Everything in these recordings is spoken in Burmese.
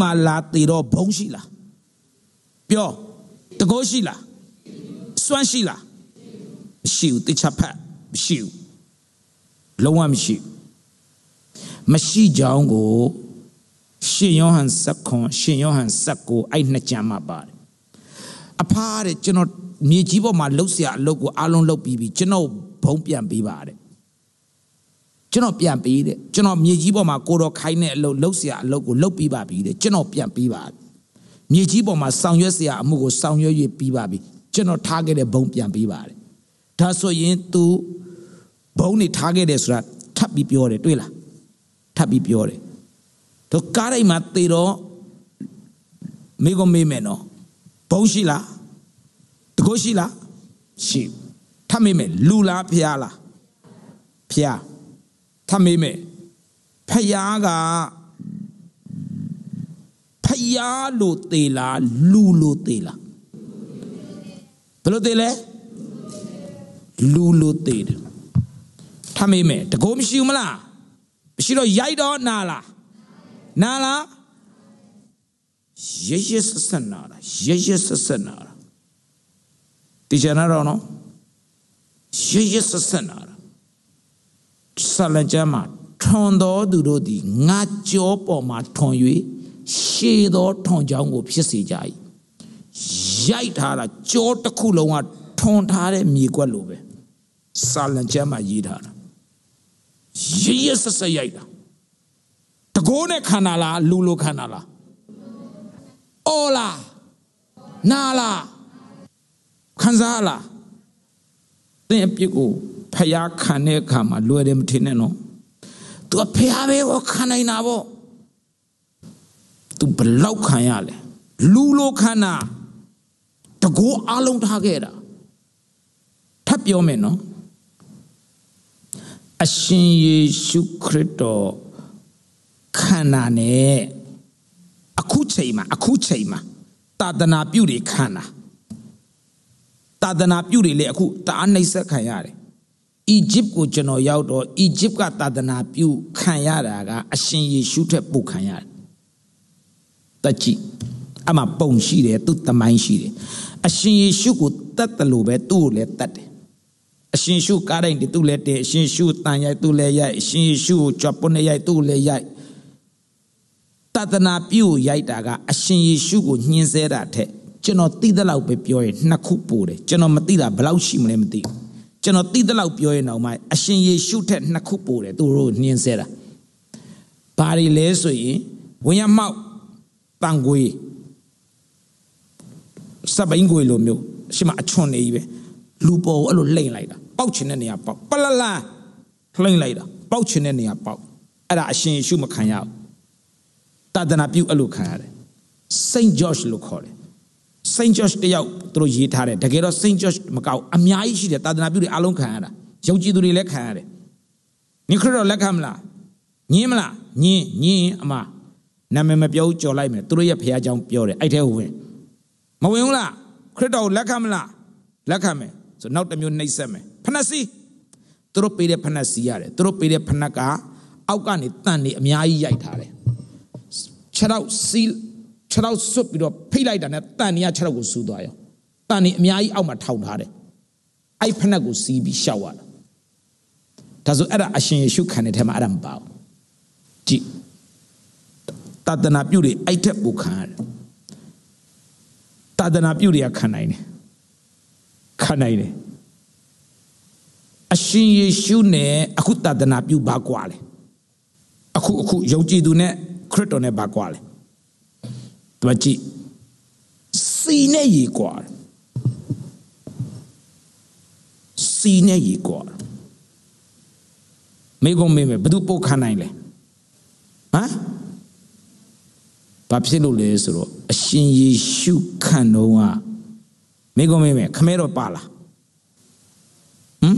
မှာလာတည်တော့ဘုံရှိလားပြောတကောရှိလားစွမ်းရှိလားမရှိဘူးတခြားဖက်မရှိဘူးလုံးဝမရှိဘူးမရှိကြောင်းကိုရှင်ယောဟန်ဆက်ခွန်ရှင်ယောဟန်ဆက်ကိုအဲ့နှစ်ကြံမှပါတယ်အဖားတဲ့ကျွန်တော်မြေကြီးပေါ်မှာလှုပ်ဆရာအလုပ်ကိုအလုံးလှုပ်ပြီးပြီကျွန်တော်ဘုံပြန်ပေးပါတယ်ကျွန်တော်ပြန်ပေးတဲ့ကျွန်တော်မြေကြီးပေါ်မှာကိုတော်ခိုင်းတဲ့အလုပ်လုပ်เสียအလုပ်ကိုလုပ်ပြီးပါပြီတဲ့ကျွန်တော်ပြန်ပေးပါမြေကြီးပေါ်မှာဆောင်ရွက်เสียအမှုကိုဆောင်ရွက်ရပြီးပါပြီကျွန်တော်ထားခဲ့တဲ့ဘုံပြန်ပေးပါတယ်ဒါဆိုရင် तू ဘုံနေထားခဲ့တယ်ဆိုတာထပ်ပြီးပြောတယ်တွေ့လားထပ်ပြီးပြောတယ်တို့ကားတိုင်းမှာတေတော့မိကမေးမယ်နော်ဘုံရှိလားတကုတ်ရှိလားရှိထပ်မေးမယ်လူလားဖျားလားဖျားထမေးမယ်ဖယားကဖယားလို့သေးလားလူလို့သေးလားဘယ်လိုသေးလဲလူလို့သေးတယ်ထမေးမယ်တကောမရှိဘူးမလားမရှိတော့ရိုက်တော့နာလားနာလားရရဆဆနာတာရရဆဆနာတာတေချာနာတော့နော်ရရဆဆနာတာဆလကျမ်းမှာထွန်သောသူတို့သည်ငါကြောပေါ်မှာထွန်၍ရှည်သောထွန်ချောင်းကိုဖြစ်စေကြ၏ရိုက်ထားတာကြောတစ်ခုလုံးကထွန်ထားတဲ့မြေကွက်လိုပဲဆလကျမ်းမှာရေးထားတာရေးရစစရိုက်တာတကိုးနဲ့ခန္ဓာလားလူလိုခန္ဓာလားအော်လားနာလားခံစားလားသင်အပြစ်ကိုဖះခံတဲ့အခါမှာလွယ်တယ်မထင်နဲ့နော်။ तू ကဖះပဲကိုခံနိုင်တာပေါ့။ तू ဘလောက်ခံရလဲ။လူလိုခံတာတကိုးအားလုံးထားခဲ့တာ။ထပ်ပြောမယ်နော်။အရှင်ယေရှုခရစ်တော်ခန္ဓာနဲ့အခုချိန်မှာအခုချိန်မှာသာသနာပြုတွေခန္ဓာသာသနာပြုတွေလည်းအခုတအားနှိမ့်ဆက်ခံရတယ်အီဂျစ်ကိုကျွန်တော်ရောက်တော့အီဂျစ်ကသာသနာပြုခံရတာကအရှင်ယေရှုထက်ပိုခံရတယ်တကြည်အမှပုံရှိတယ်သူတမိုင်းရှိတယ်အရှင်ယေရှုကိုတတ်တယ်လို့ပဲသူ့ကိုလည်းတတ်တယ်အရှင်ရှုကားတိုင်းတူလဲတဲ့အရှင်ရှုတန်ရိုက်သူလဲရိုက်အရှင်ရှုကိုကြွပွနဲ့ရိုက်သူလဲရိုက်တသနာပြုရိုက်တာကအရှင်ယေရှုကိုညှင်းဆဲတာထက်ကျွန်တော်သိတဲ့လောက်ပဲပြောရင်နှစ်ခုပိုတယ်ကျွန်တော်မသိတာဘယ်လောက်ရှိမလဲမသိဘူးကျွန်တော်သိတဲ့လောက်ပြောရင်တော့မှအရှင်ယေရှုထက်နှစ်ခုပိုတယ်သူတို့နှင်းဆဲတာဘာတွေလဲဆိုရင်ဝင်ရမောက်တန်ငွေစပိန်ငွေလိုမျိုးရှိမအချွန်နေကြီးပဲလူပေါ်ကိုအဲ့လိုလှိမ့်လိုက်တာပောက်ချင်တဲ့နေရာပောက်ပလလန်လှိမ့်လိုက်တာပောက်ချင်တဲ့နေရာပောက်အဲ့ဒါအရှင်ယေရှုမခံရဘူးတာသနာပြုအဲ့လိုခံရတယ် Saint George လို့ခေါ်တယ် Saint George တယောက်သူတို့ရေးထားတယ်တကယ်တော့ Saint George မကောက်အများကြီးရှိတယ်သာသနာပြုတွေအလုံးခံရတာယုံကြည်သူတွေလည်းခံရတယ်နင်ခရစ်တော်လက်ခံမလားညင်းမလားညင်းညင်းအမနာမည်မပြောကြော်လိုက်မယ်သူတို့ရဲ့ဖခင်ကြောင့်ပြောတယ်အဲ့ထဲဝင်မဝင်ဘူးလားခရစ်တော်ကိုလက်ခံမလားလက်ခံမယ်ဆိုနောက်တစ်မျိုးနှိပ်စက်မယ်ဖနက်စီသူတို့ပေးတဲ့ဖနက်စီရတယ်သူတို့ပေးတဲ့ဖနက်ကအောက်ကနေတန့်နေအများကြီးရိုက်ထားတယ်ခြေထောက်စီးခြေထောက်ဆွတ်ပြီးတော့ဖိတ်လိုက်တာနဲ့တန်နေရခြေထောက်ကိုဆူသွားရောတန်နေအများကြီးအောက်မှာထောင်ထားတယ်အဲ့ဖက်နှက်ကိုစီးပြီးရှောက်ရတာဒါဆိုအဲ့ဒါအရှင်ယေရှုခံတဲ့ထဲမှာအဲ့ဒါမပါဘူးကြည့်တာသနာပြုတွေအဲ့ထက်ပိုခံရတယ်တာသနာပြုတွေကခံနိုင်တယ်ခံနိုင်တယ်အရှင်ယေရှုနဲ့အခုတာသနာပြုဘာကွာလဲအခုအခုယုံကြည်သူနဲ့ခရစ်တော်နဲ့ဘာကွာလဲမကြည့်စီနဲ့ရေကွာစီနဲ့ရေကွာမိကုံမေးမယ်ဘသူပုတ်ခနိုင်လဲဟမ်ဘာဖြစ်လို့လဲဆိုတော့အရှင်ယေရှုခန့်တော့ကမိကုံမေးမယ်ခမဲတော့ပါလားဟမ်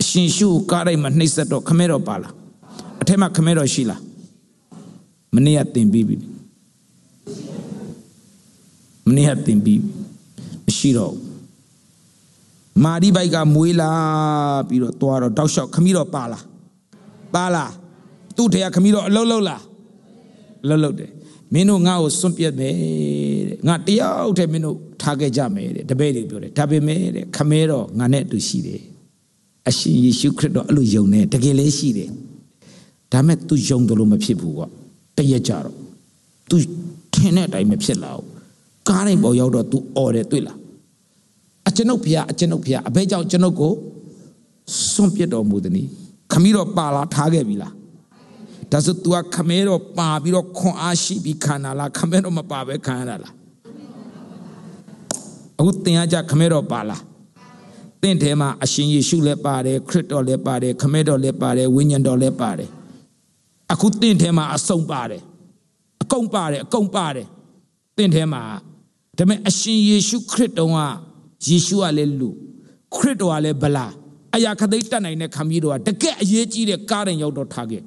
အရှင်ရှုကားတိုင်းမှာနှိမ့်ဆက်တော့ခမဲတော့ပါလားအထက်မှာခမဲတော့ရှိလားမနေ့ကတင်ပြီးပြီမနေ့ကတင်ပြီးမရှိတော့မာဒီဘိုက်ကမွေးလာပြီးတော့သွားတော့တောက်လျှောက်ခမီးတော့ပါလာပါလာသူ့ထရခမီးတော့အလုတ်လုတ်လာအလုတ်လုတ်တယ်မင်းတို့ငါ့ကိုစွန့်ပြတ်မယ်တဲ့ငါတယောက်တည်းမင်းတို့ထားခဲ့ကြမယ်တဲ့တပည့်တွေပြောတယ်ဒါပေမဲ့တဲ့ခမဲတော့ငါနဲ့အတူရှိတယ်အရှင်ယေရှုခရစ်တော်အဲ့လိုယုံတယ်တကယ်လည်းရှိတယ်ဒါမဲ့ तू ယုံတယ်လို့မဖြစ်ဘူးကွတရက်ကြတော့ तू ထင်တဲ့အတိုင်းမဖြစ်လာဘူးကားတိုင်ပေါ်ရောက်တော့ तू အော်တယ်တွေ့လားအကျွန်ုပ်ဖះအကျွန်ုပ်ဖះအဘဲကြောင့်ကျွန်ုပ်ကိုစွန့်ပစ်တော်မူသည်ခမီးတော်ပါလာထားခဲ့ပြီလားဒါဆို तू ကခမဲတော်ပါပြီးတော့ခွန်အားရှိပြီးခန္ဓာလားခမဲတော်မပါပဲခံရတာလားအခုသင်အားကြခမဲတော်ပါလားတင့်ထဲမှာအရှင်ယေရှုလည်းပါတယ်ခရစ်တော်လည်းပါတယ်ခမဲတော်လည်းပါတယ်ဝိညာဉ်တော်လည်းပါတယ်အခုတင့်ထဲမှာအစုံပါတယ်အကုန်ပါတယ်အကုန်ပါတယ်တင့်ထဲမှာဒါပေမဲ့အရှင်ယေရှုခရစ်တုံးကယေရှုကလည်းလူခရစ်တော်ကလည်းဗလာအရာခသိတတ်နိုင်တဲ့ခမည်းတော်ကတကယ်အရေးကြီးတဲ့ကားရင်ရောက်တော့ထားခဲ့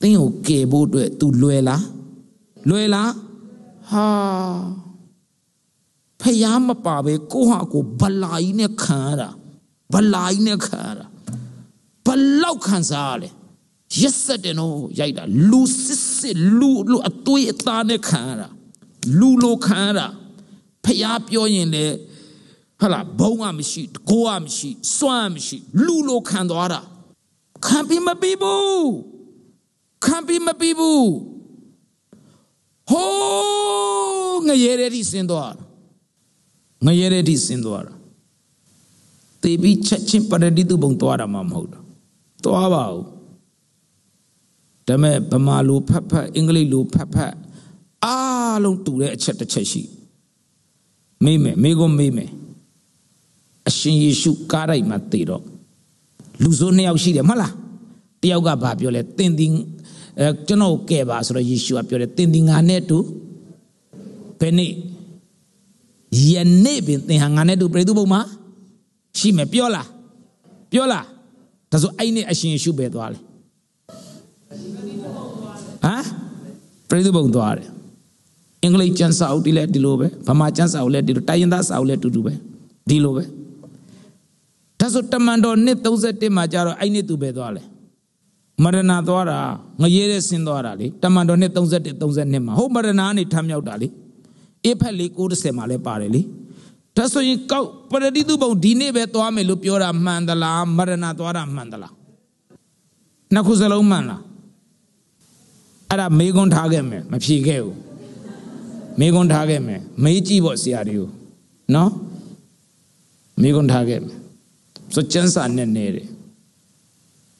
သင်ကိုကယ်ဖို့အတွက် तू လွယ်လားလွယ်လားဟာဖယားမပါပဲကိုဟာကိုဗလာကြီးနဲ့ခံရတာဗလာကြီးနဲ့ခံရတာဘလောက်ခံစားရလဲရက်ဆက်တယ်နော်ရိုက်တာလူစစ်စစ်လူလူအသွေးအသားနဲ့ခံရတာလူလိုခံရတာဖျားပြောရင်လည်းဟာလာဘုံကမရှိကိုကမရှိ စွမ်းမရှိလူလိုခံသွားတာခံပြီးမပြီးဘူးခံပြီးမပြီးဘူးဟိုးငရဲတဲ့ဒီဆင်းသွားတာငရဲတဲ့ဒီဆင်းသွားတာတေပြီးချက်ချင်းပရတိတုဘုံသွားတာမှမဟုတ်တော့သွားပါဦးဒါမဲ့ဗမာလိုဖတ်ဖတ်အင်္ဂလိပ်လိုဖတ်ဖတ်အားလုံးတူတဲ့အချက်တစ်ချက်ရှိမေးမယ်မေးကုန်မေးမယ်အရှင်ယေရှုကားတိုက်မှာတည်တော့လူဆိုးနှစ်ယောက်ရှိတယ်မဟုတ်လားတယောက်ကဘာပြောလဲတင်တင်အဲကျွန်တော်ကဲပါဆိုတော့ယေရှုကပြောတယ်တင်တင်ငါနဲ့တူဘယ်နေ့ယနေ့ပင်သင်ဟာငါနဲ့တူပြိသူဘုံမှာရှိမယ်ပြောလားပြောလားဒါဆိုအဲ့နေ့အရှင်ယေရှုပဲသွားလေဟမ်ပြိသူဘုံသွားတယ်အင်္ဂလိပ်ကျမ်းစာအုပ်တွေလည်းဒီလိုပဲဗမာကျမ်းစာအုပ်လည်းဒီလိုတိုင်းရင်းသားစာအုပ်လည်းတူတူပဲဒီလိုပဲဒါဆိုတမန်တော်နှစ်31မှာကြတော့အဲ့နှစ်သူပဲသွားလဲမရဏသွားတာငရဲတဲ့ဆင်းသွားတာလေတမန်တော်နှစ်31 32မှာဟုတ်မရဏကနေထမ်းမြောက်တာလေအေဖက်လေး90မှာလည်းပါတယ်လေဒါဆိုရင်ကောက်ပရတိသူဘုံဒီနေ့ပဲသွားမယ်လို့ပြောတာမှန်သလားမရဏသွားတာမှန်သလားနှစ်ခုစလုံးမှန်လားအဲ့ဒါမေးခွန်းထားခဲ့မယ်မဖြေခဲ့ဘူးမိကွန်းထားခဲ့မယ်မေးကြည့်ပေါ့ဆရာတွေကိုနော်မိကွန်းထားခဲ့မယ်ဆိုကျန်းစာနဲ့နေတယ်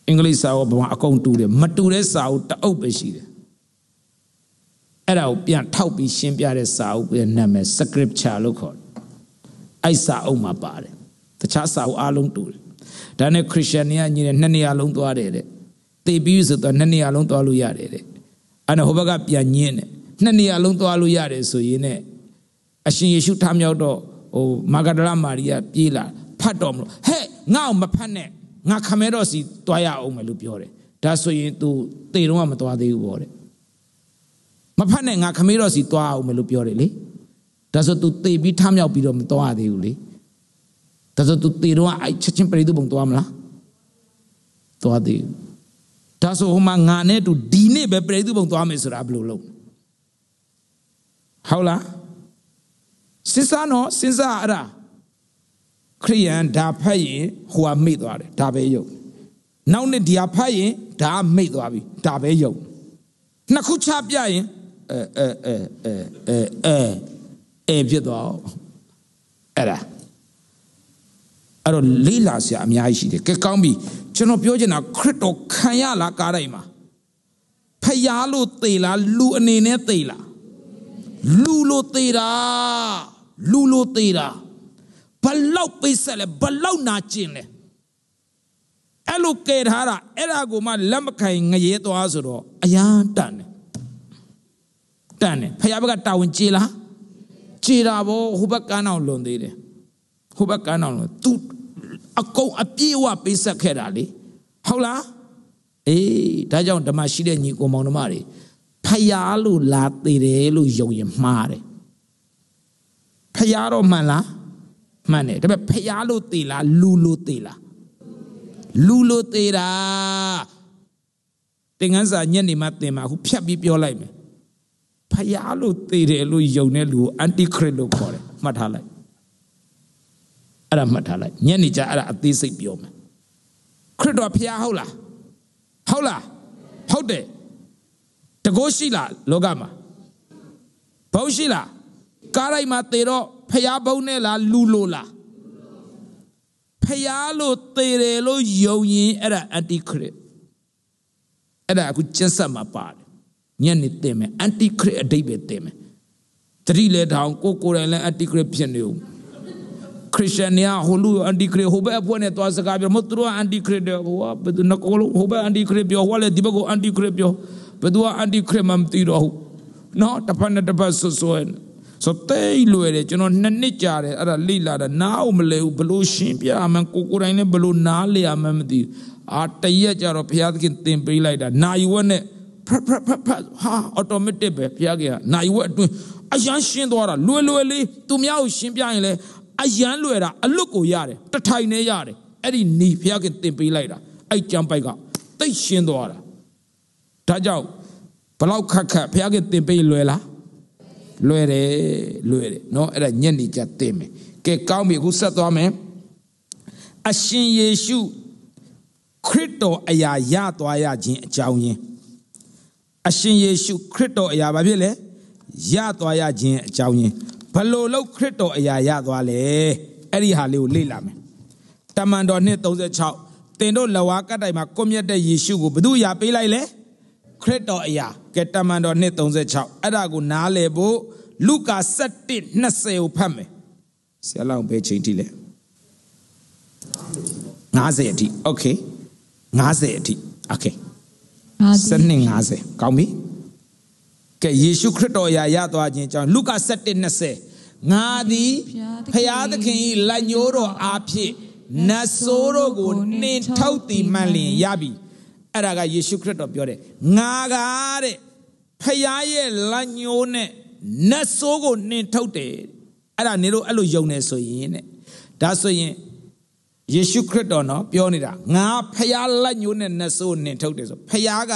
အင်္ဂလိပ်စာရောဘာအကုန်တူတယ်မတူတဲ့စာအုပ်တအုပ်ပဲရှိတယ်အဲ့ဒါကိုပြန်ထောက်ပြီးရှင်းပြတဲ့စာအုပ်ရဲ့နာမည် scripture လို့ခေါ်တယ်အဲ့စာအုပ်မှာပါတယ်တခြားစာအုပ်အားလုံးတူတယ်ဒါနဲ့ခရစ်ယာန်တွေကညီတယ်နှစ်နေရာလုံးသွားတယ်တဲ့တေပြီးဆိုတော့နှစ်နေရာလုံးသွားလို့ရတယ်တဲ့အဲ့ဒါဟိုဘက်ကပြန်ညင်းတယ်နှစ်နေရာလုံးသွားလို့ရတယ်ဆိုရင်ねအရှင်ယေရှုထမြောက်တော့ဟိုမာဂဒလမာရီယာပြေးလာဖတ်တော်မလို့ဟဲ့ငါ့ကိုမဖတ်နဲ့ငါခမဲတော်စီသွားရအောင်မယ်လို့ပြောတယ်ဒါဆိုရင် तू တေတော့မသွားသေးဘူးပေါ့တဲ့မဖတ်နဲ့ငါခမဲတော်စီသွားအောင်မယ်လို့ပြောတယ်လေဒါဆို तू တေပြီးထမြောက်ပြီးတော့မသွားသေးဘူးလေဒါဆို तू တေတော့အဲ့ချက်ချင်းပရိသုဘုံသွားမလားသွားသေးဘူးဒါဆိုဟိုမှာငါနဲ့ तू ဒီနေ့ပဲပရိသုဘုံသွားမယ်ဆိုတာဘယ်လိုလုပ်ဟုတ်လားစဉ်းစားတော့စဉ်းစားအဲ့ဒါခရိယန်ဒါဖတ်ရင်ဟိုကမိတ်သွားတယ်ဒါပဲယုတ်နောက်နှစ်ဒီဟာဖတ်ရင်ဒါကမိတ်သွားပြီဒါပဲယုတ်နှစ်ခုချပြရင်အဲအဲအဲအဲအဲအဲအဲဖြစ်သွားအောင်အဲ့ဒါအဲ့တော့လေးလာစရာအများကြီးရှိတယ်ကဲကောင်းပြီကျွန်တော်ပြောချင်တာခရစ်တော်ခံရလားကားတိုင်းမှာဖျားလို့သေလားလူအနေနဲ့သေလားလူလိုသေးတာလူလိုသေးတာဘလောက်ပိတ်ဆက်လဲဘလောက်နာကျင်လဲအဲ့လိုကဲထားတာအဲ့ဒါကိုမှလက်မခံငရဲသွားဆိုတော့အယားတန်တယ်တန်တယ်ဖယားဘက်ကတာဝန်ကြေလားကြေတာဗောဟိုဘက်ကန်းအောင်လွန်သေးတယ်ဟိုဘက်ကန်းအောင်လွန်သူအကုန်အပြည့်အဝပိတ်ဆက်ခဲ့တာလေဟုတ်လားအေးဒါကြောင့်ဓမ္မရှိတဲ့ညီကောင်မောင်နှမတွေဖယားလို့လာသေးတယ်လို့ယုံရင်မှားတယ်ဖယားတော့မှန်လားမှန်တယ်ဒါပေမဲ့ဖယားလို့သေးလားလူလို့သေးလားလူလို့သေးတာသင်္ကန်းစာညက်နေမှသင်မှာအခု ဖြတ်ပြီးပြောလိုက်မယ်ဖယားလို့သေးတယ်လို့ယုံတဲ့လူကိုအန်တီခရစ်လို့ခေါ်တယ်မှတ်ထားလိုက်အဲ့ဒါမှတ်ထားလိုက်ညက်နေကြအဲ့ဒါအသေးစိတ်ပြောမယ်ခရစ်တော်ဖယားဟုတ်လားဟုတ်လားဟုတ်တယ်တကိုးရှိလားလောကမှာဘုံရှိလားကားလိုက်မှာသေတော့ဖျားဘုံနဲ့လားလူလို့လားဖျားလို့သေတယ်လို့ယုံရင်အဲ့ဒါအန်တီခရစ်အဲ့ဒါအခုကျင့်ဆက်မှာပါတယ်ညနေသင်မယ်အန်တီခရစ်အဓိပ္ပာယ်သင်မယ်တတိလေထောင်ကိုကိုယ်တိုင်လည်းအန်တီခရစ်ဖြစ်နေဦးခရစ်ယာန်ရဟိုလူအန်တီခရစ်ဟိုဘက်အဖွဲ့နဲ့သွားစကားပြောမသူတို့ကအန်တီခရစ်တယ်ဟိုကဘယ်နှကောလုံးဟိုဘက်အန်တီခရစ်ပြောဟိုကလည်းဒီဘက်ကအန်တီခရစ်ပြောဘယ်သူကအန်တီခရစ်မှမသိတော့ဘူးနော်တစ်ဖက်နဲ့တစ်ဖက်ဆွဆွဲဆိုတိတ်လွယ်တယ်ကျွန်တော်နှစ်နှစ်ကြာတယ်အဲ့ဒါလိလာတာနားအောင်မလဲဘူးဘလို့ရှင်းပြမှန်းကိုကိုတိုင်းလည်းဘလို့နားလေရမှန်းမသိဘူးအာတရက်ကြတော့ဘုရားသခင်သင်ပေးလိုက်တာနာယူဝက်နဲ့ဖတ်ဖတ်ဖတ်ဖတ်ဟာအော်တိုမက်တစ်ပဲဘုရားကနာယူဝက်အတွင်းအရန်ရှင်းသွားတာလွယ်လွယ်လေးသူများကိုရှင်းပြရင်လည်းအရန်လွယ်တာအလွတ်ကိုရတယ်တထိုင်နဲ့ရတယ်အဲ့ဒီနီဘုရားကသင်ပေးလိုက်တာအဲ့ကြံပိုက်ကတိတ်ရှင်းသွားတာဒါကြောင့်ဘလောက်ခက်ခက်ဘုရားကတင်ပေးလွယ်လားလွယ်တယ်လွယ်တယ်เนาะအဲ့ဒါညက်နေကြတင်မယ်ကဲကောင်းပြီအခုဆက်သွားမယ်အရှင်ယေရှုခရစ်တော်အရာရသွားရခြင်းအကြောင်းရင်းအရှင်ယေရှုခရစ်တော်အရာဘာဖြစ်လဲရသွားရခြင်းအကြောင်းရင်းဘလို့လို့ခရစ်တော်အရာရသွားလဲအဲ့ဒီဟာလေးကိုလေ့လာမယ်တမန်တော်236တင်တို့လဝါကတိုင်မှာကွန်မြတ်တဲ့ယေရှုကိုဘု து ရာပေးလိုက်လဲခရစ်တော်အရာကဲတမန်တော်236အဲ့ဒါကိုနားလည်ဖို့လူကာ17 20ကိုဖတ်မယ်ဆရာလောင်ဘယ်ချိန်ထိလဲ90အထိโอเค90အထိโอเคစနစ်90ကောင်းပြီကဲယေရှုခရစ်တော်အရာရသွားခြင်းကြောင့်လူကာ17 20ငါသည်ဖျားသခင်၏လက်ညှိုးတော်အားဖြင့်နတ်ဆိုးတို့ကိုနှင်ထုတ်သည်မှန်လျင်ရပြီ။အဲ့ဒါကယေရှုခရစ်တော်ပြောတယ်ငါကတဲ့ဖယားရဲ့လက်ညှိုးနဲ့နတ်ဆိုးကိုနှင်ထုတ်တယ်အဲ့ဒါနေလို့အဲ့လိုယုံနေဆိုရင်တဲ့ဒါဆိုရင်ယေရှုခရစ်တော်နော်ပြောနေတာငါဖယားလက်ညှိုးနဲ့နတ်ဆိုးနှင်ထုတ်တယ်ဆိုဖယားက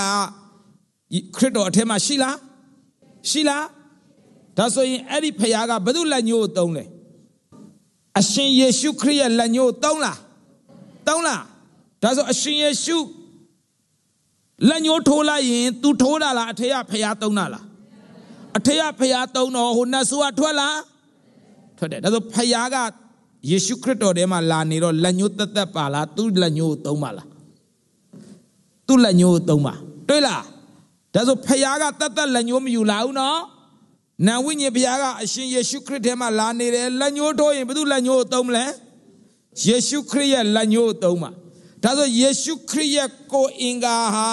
ခရစ်တော်အထက်မှာရှိလားရှိလားဒါဆိုရင်အဲ့ဒီဖယားကဘု து လက်ညှိုးကိုသုံးလဲအရှင်ယေရှုခရစ်ရဲ့လက်ညှိုးကိုသုံးလားသုံးလားဒါဆိုအရှင်ယေရှုလက်ညှိုးထိုးလိုက်ရင် तू ထိုးတာလားအထက်ကဖျားသုံးတာလားအထက်ကဖျားသုံးတော့ဟိုနတ်ဆိုးကထွက်လားထွက်တယ်ဒါဆိုဖျားကယေရှုခရစ်တော်ထဲမှာလာနေတော့လက်ညှိုးသက်သက်ပါလားသူ့လက်ညှိုးသုံးပါလားသူ့လက်ညှိုးသုံးပါတွေ့လားဒါဆိုဖျားကသက်သက်လက်ညှိုးမယူလာဘူးနော်နာဝိညာဉ်ဖျားကအရှင်ယေရှုခရစ်ထဲမှာလာနေတယ်လက်ညှိုးထိုးရင်ဘယ်သူလက်ညှိုးသုံးမလဲယေရှုခရစ်ရဲ့လက်ညှိုးသုံးပါဒါဆိုယေရှုခရစ်ရဲ့ကိုအင်္ဂါဟာ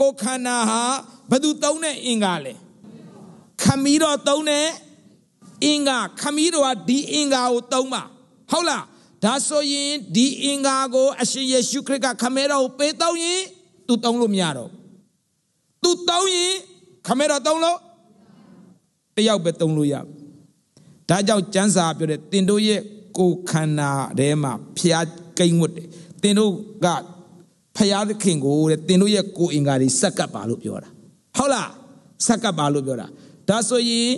ကိုခန္ဓာဟာဘသူသုံးတဲ့အင်္ဂါလဲခမီးတော်သုံးတဲ့အင်္ဂါခမီးတော်ကဒီအင်္ဂါကိုသုံးပါဟုတ်လားဒါဆိုရင်ဒီအင်္ဂါကိုအရှင်ယေရှုခရစ်ကခမဲတော်ကိုပေးသုံးရင်သူသုံးလို့မရတော့သူသုံးရင်ခမဲတော်သုံးလို့တယောက်ပဲသုံးလို့ရဒါကြောင့်ကျမ်းစာပြောတဲ့တင်တို့ရဲ့ကိုခန္ဓာထဲမှာဖျားကိမ့်ဝတ်တယ်သင်တို့ကဖယားသခင်ကိုတဲ့သင်တို့ရဲ့ကိုယ်အင်္ဂါတွေစက်ကပ်ပါလို့ပြောတာဟုတ်လားစက်ကပ်ပါလို့ပြောတာဒါဆိုရင်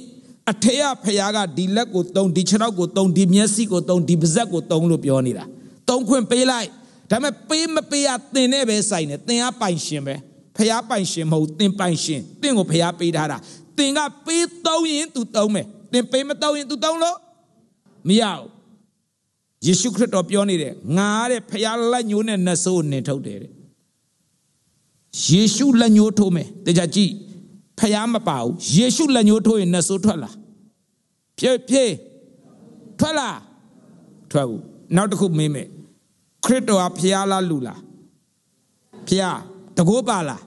အထေရဖယားကဒီလက်ကိုတုံးဒီခြေထောက်ကိုတုံးဒီမျက်စိကိုတုံးဒီပါးစပ်ကိုတုံးလို့ပြောနေတာတုံးခွင့်ပေးလိုက်ဒါပေမဲ့ပေးမပေးရသင်နဲ့ပဲဆိုင်တယ်သင်ကပိုင်ရှင်ပဲဖယားပိုင်ရှင်မဟုတ်သင်ပိုင်ရှင်သင်ကိုဖယားပေးထားတာသင်ကပေးသုံးရင် तू သုံးမယ်သင်ပေးမသုံးရင် तू သုံးလို့မရဘူးယေရှုခရစ်တော်ပြောနေတဲ့ငါတဲ့ဖခင်လက်ညှိုးနဲ့နှဆိုးနင်ထုတ်တယ်တဲ့ယေရှုလက်ညှိုးထိုးမယ်တကြကြည့်ဖခင်မပါဘူးယေရှုလက်ညှိုးထိုးရင်နှဆိုးထွက်လာဖြည်းဖြည်းထွက်လာထွက်ဘူးနောက်တစ်ခုမေးမယ်ခရစ်တော်ကဖခင်လားလူလားဖခင်တကိုးပါလား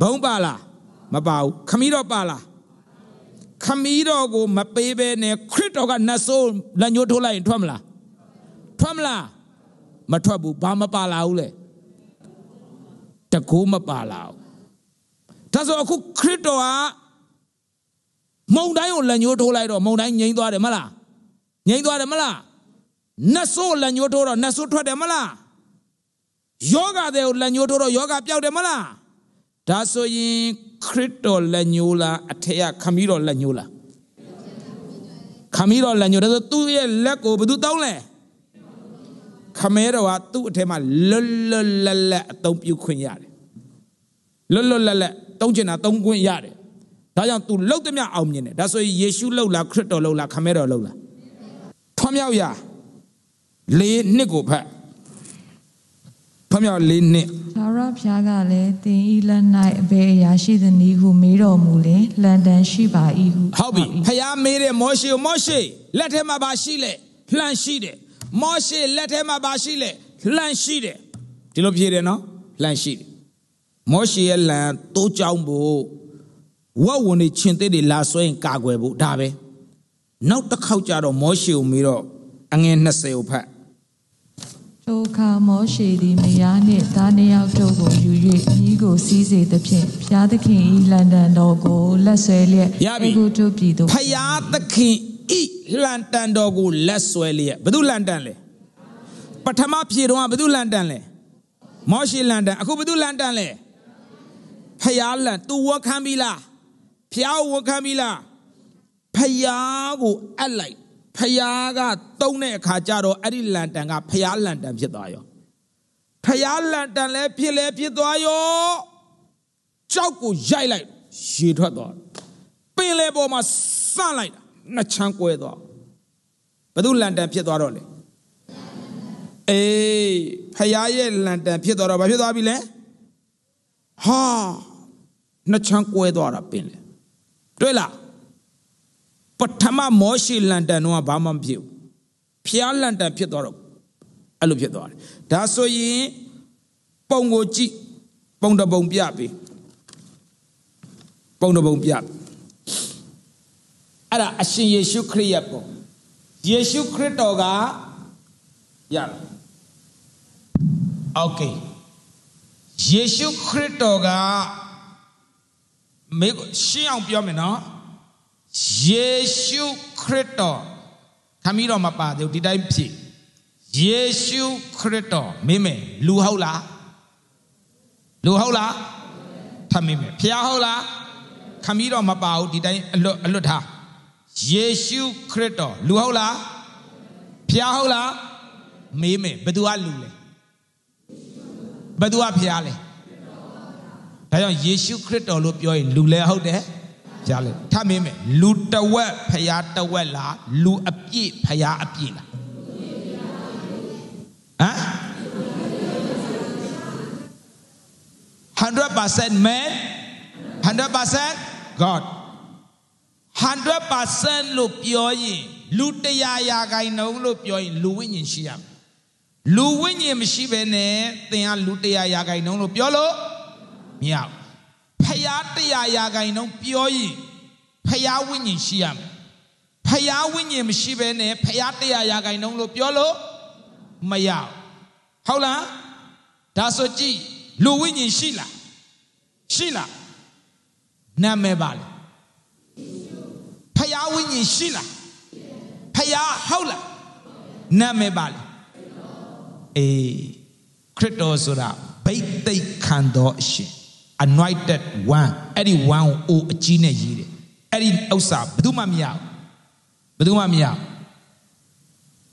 ဘုံပါလားမပါဘူးခမီးတော်ပါလားခမီးတော်ကိုမပေးဘဲနဲ့ခရစ်တော်ကနှဆိုးလက်ညှိုးထိုးလိုက်ရင်ထွက်မလားထွက်မလားမထွက်ဘူးဘာမပါလာဘူးလဲတကူမပါလာဘူးဒါဆိုအခုခရစ်တော်ကမုံတိုင်းကိုလက်ညှိုးထိုးလိုက်တော့မုံတိုင်းငြိမ်းသွားတယ်မလားငြိမ်းသွားတယ်မလားနတ်ဆိုးလက်ညှိုးထိုးတော့နတ်ဆိုးထွက်တယ်မလားယောဂတွေကိုလက်ညှိုးထိုးတော့ယောဂပျောက်တယ်မလားဒါဆိုရင်ခရစ်တော်လက်ညှိုးလားအထက်ကခမီးတော်လက်ညှိုးလားခမီးတော်လက်ညှိုးဒါဆိုသူ့ရဲ့လက်ကိုဘယ်သူတောင်းလဲခမဲတော်ကသူ့အထက်မှာလွတ်လွတ်လပ်လပ်အသုံးပြုခွင့်ရတယ်လွတ်လွတ်လပ်လပ်သုံးချင်တာသုံးခွင့်ရတယ်ဒါကြောင့် तू လှုပ်သည်မအောင်မြင်တယ်ဒါဆိုရင်ယေရှုလှုပ်လားခရစ်တော်လှုပ်လားခမဲတော်လှုပ်လားထွမြောက်ရာလေးနှစ်ကိုဖတ်ထွမြောက်လေးနှစ်သာရဖျားကလည်းတင်ဤလက်၌အဘယ်အရာရှိသနည်းဟုမေးတော်မူလင်လန်ဒန်ရှိပါ၏ဟုဟုတ်ပြီဖျားမေးတဲ့မောရှေမောရှေလက်ထဲမှာပါရှိလေလှန်ရှိတယ်မောရှေလက်ထဲမှာဘာရှိလဲလှန်ရှိတယ်ဒီလိုဖြေတယ်နော်လှန်ရှိတယ်မောရှေရဲ့လှန်တိုးကြောင်းဖို့ဝတ်ဝင်နေချင်းတဲ့တွေလာဆွဲရင်ကာကွယ်ဖို့ဒါပဲနောက်တစ်ခေါက်ကြတော့မောရှေကိုမီးတော့အငယ်20ကိုဖတ်တို့ခါမောရှေသည်မယားနှင့်သားနှစ်ယောက်တို့ကိုယူ၍မိကိုစည်းစေသဖြင့်ဘုရားသခင်၏လန်ဒန်တော်ကိုလက်ဆွဲလျက်အေဂုတုပြည်သို့ဘုရားသခင်ဤလန်တန်တော်ကိုလက်ဆွဲလျက်ဘသူလန်တန်လဲပထမဖြေတော့ဘသူလန်တန်လဲမောရှိလန်တန်အခုဘသူလန်တန်လဲဖျားလန် तू ဝခံပြီလားဖျားဝခံပြီလားဖျားကိုအပ်လိုက်ဖျားကတုံးတဲ့အခါကျတော့အဲ့ဒီလန်တန်ကဖျားလန်တန်ဖြစ်သွားရောဖျားလန်တန်လဲဖြစ်လဲဖြစ်သွားရောကြောက်ကိုရိုက်လိုက်ရေထွက်သွားပင်လေပေါ်မှာစန့်လိုက်တာနှစ်ချမ်းကွဲသွားဘသူလန်တန်ဖြစ်သွားတော့လေအေးဖရာရဲ့လန်တန်ဖြစ်သွားတော့ဘာဖြစ်သွားပြီလဲဟာနှစ်ချမ်းကွဲသွားတာပင်လေတွေ့လားပထမမောရှိလန်တန်တော့ဘာမှမဖြစ်ဘူးဖျားလန်တန်ဖြစ်သွားတော့အဲ့လိုဖြစ်သွားတယ်ဒါဆိုရင်ပုံကိုကြည့်ပုံတပုံပြပြီပုံတပုံပြပြီအဲ့ဒါအရှင်ယေရှုခရစ်ရဲ့ပုံယေရှုခရစ်တော်ကရလားโอเคယေရှုခရစ်တော်ကမေရှင်းအောင်ပြောမယ်နော်ယေရှုခရစ်တော်ခမီးတော်မပါသေးဘူးဒီတိုင်းဖြစ်ယေရှုခရစ်တော်မင်းမယ်လူဟုတ်လားလူဟုတ်လားထမင်းမယ်ဖျားဟုတ်လားခမီးတော်မပါဘူးဒီတိုင်းအလွတ်အလွတ်ထားယေရှုခရစ်တော်လူဟုတ်လားဖျားဟုတ်လားမေးမယ်ဘသူကလူလဲဘသူကဖျားလဲဒါကြောင့်ယေရှုခရစ်တော်လို့ပြောရင်လူလဲဟုတ်တယ်ဖျားလဲထပ်မေးမယ်လူတဝက်ဖျားတဝက်လားလူအပြည့်ဖျားအပြည့်လားဟမ်100% man 100% God 100%လို့ပြောရင်လူ100ရာခိုင်နှုန်းလို့ပြောရင်လူဝိညာဉ်ရှိရမယ်လူဝိညာဉ်မရှိဘဲနဲ့သင်ကလူ100ရာခိုင်နှုန်းလို့ပြောလို့မရဘူးဖျား100ရာခိုင်နှုန်းပြောရင်ဖျားဝိညာဉ်ရှိရမယ်ဖျားဝိညာဉ်မရှိဘဲနဲ့ဖျား100ရာခိုင်နှုန်းလို့ပြောလို့မရဘူးဟုတ်လားဒါဆိုကြည့်လူဝိညာဉ်ရှိလားရှိလားနာမည်ပါလေယားဝိညာဉ်ရှိလားဖယားဟုတ်လားနာမည်ပါလေအေးခရစ်တော်ဆိုတာဗိသိက်ခံတော်အရှင် anointed one အဲ့ဒီ one ကိုအိုအကြီးနဲ့ရေးတယ်အဲ့ဒီဥစ္စာဘယ်သူမှမရဘူးဘယ်သူမှမရဘူး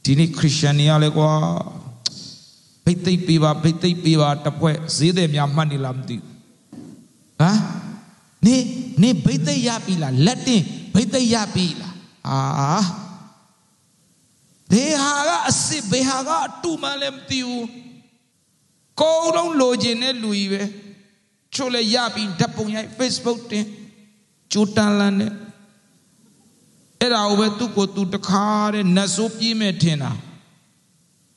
ဒီနေ့ခရစ်ယာန်တွေရလဲကွာဗိသိက်ပေးပါဗိသိက်ပေးပါတပွဲဈေးသည်များမှတ်နေလားမသိဘူးဟမ်နေနေဗိသိက်ရပြီလားလက်တင်ဘိသိက်ရပြီလားအာဘေဟာကအစ်စ်ဘေဟာကအတူမှလည်းမသိဘူးကိုယ်လုံးလိုချင်တဲ့လူကြီးပဲချို့လည်းရပြီဓာတ်ပုံရိုက် Facebook တင်ကြိုတန်လန်းတဲ့အဲ့ဒါကိုပဲသူ့ကိုသူတခါတဲ့နတ်ဆိုးပြေးမဲ့ထင်တာ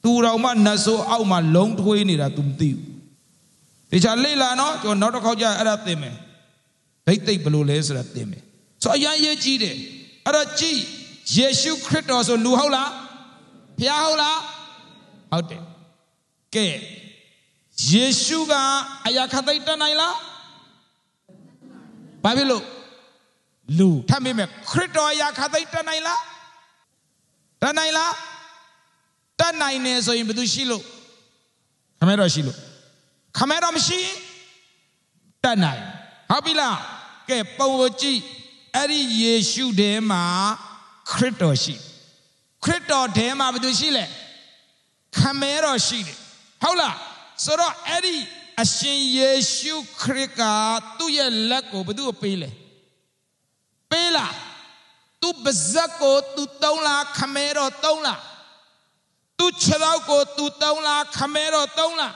သူတော်မှနတ်ဆိုးအောက်မှာလုံးထွေးနေတာ तू မသိဘူးတခြားလိမ့်လာနော်ကျွန်တော်နောက်တစ်ခေါက်ကြာအဲ့ဒါသင်မယ်ဘိတ်သိက်ဘလို့လဲဆိုတာသင်မယ်ဆိုအရန်ရေးကြီးတယ်အဲ့တော့ကြည်ယေရှုခရစ်တော်ဆိုလူဟုတ်လားဖျားဟုတ်လားဟုတ်တယ်ကဲယေရှုကအရာခသိတ်တတ်နိုင်လားဘာဖြစ်လို့လူထပ်မိမယ်ခရစ်တော်အရာခသိတ်တတ်နိုင်လားတတ်နိုင်လားတတ်နိုင်နေဆိုရင်ဘယ်သူရှိလို့ခမဲတော်ရှိလို့ခမဲတော်မရှိတတ်နိုင်ဟုတ်ပြီလားကဲပုံကိုကြည့်အဲ့ဒီယေရှုထဲမှာခရစ်တော်ရှိခရစ်တော်ထဲမှာဘယ်သူရှိလဲခမဲတော်ရှိတယ်ဟုတ်လားဆိုတော့အဲ့ဒီအရှင်ယေရှုခရစ်ကသူ့ရဲ့လက်ကိုဘယ်သူကိုပေးလဲပေးလားသူ့ပါဇက်ကိုသူတုံးလားခမဲတော်တုံးလားသူ့ခြေထောက်ကိုသူတုံးလားခမဲတော်တုံးလား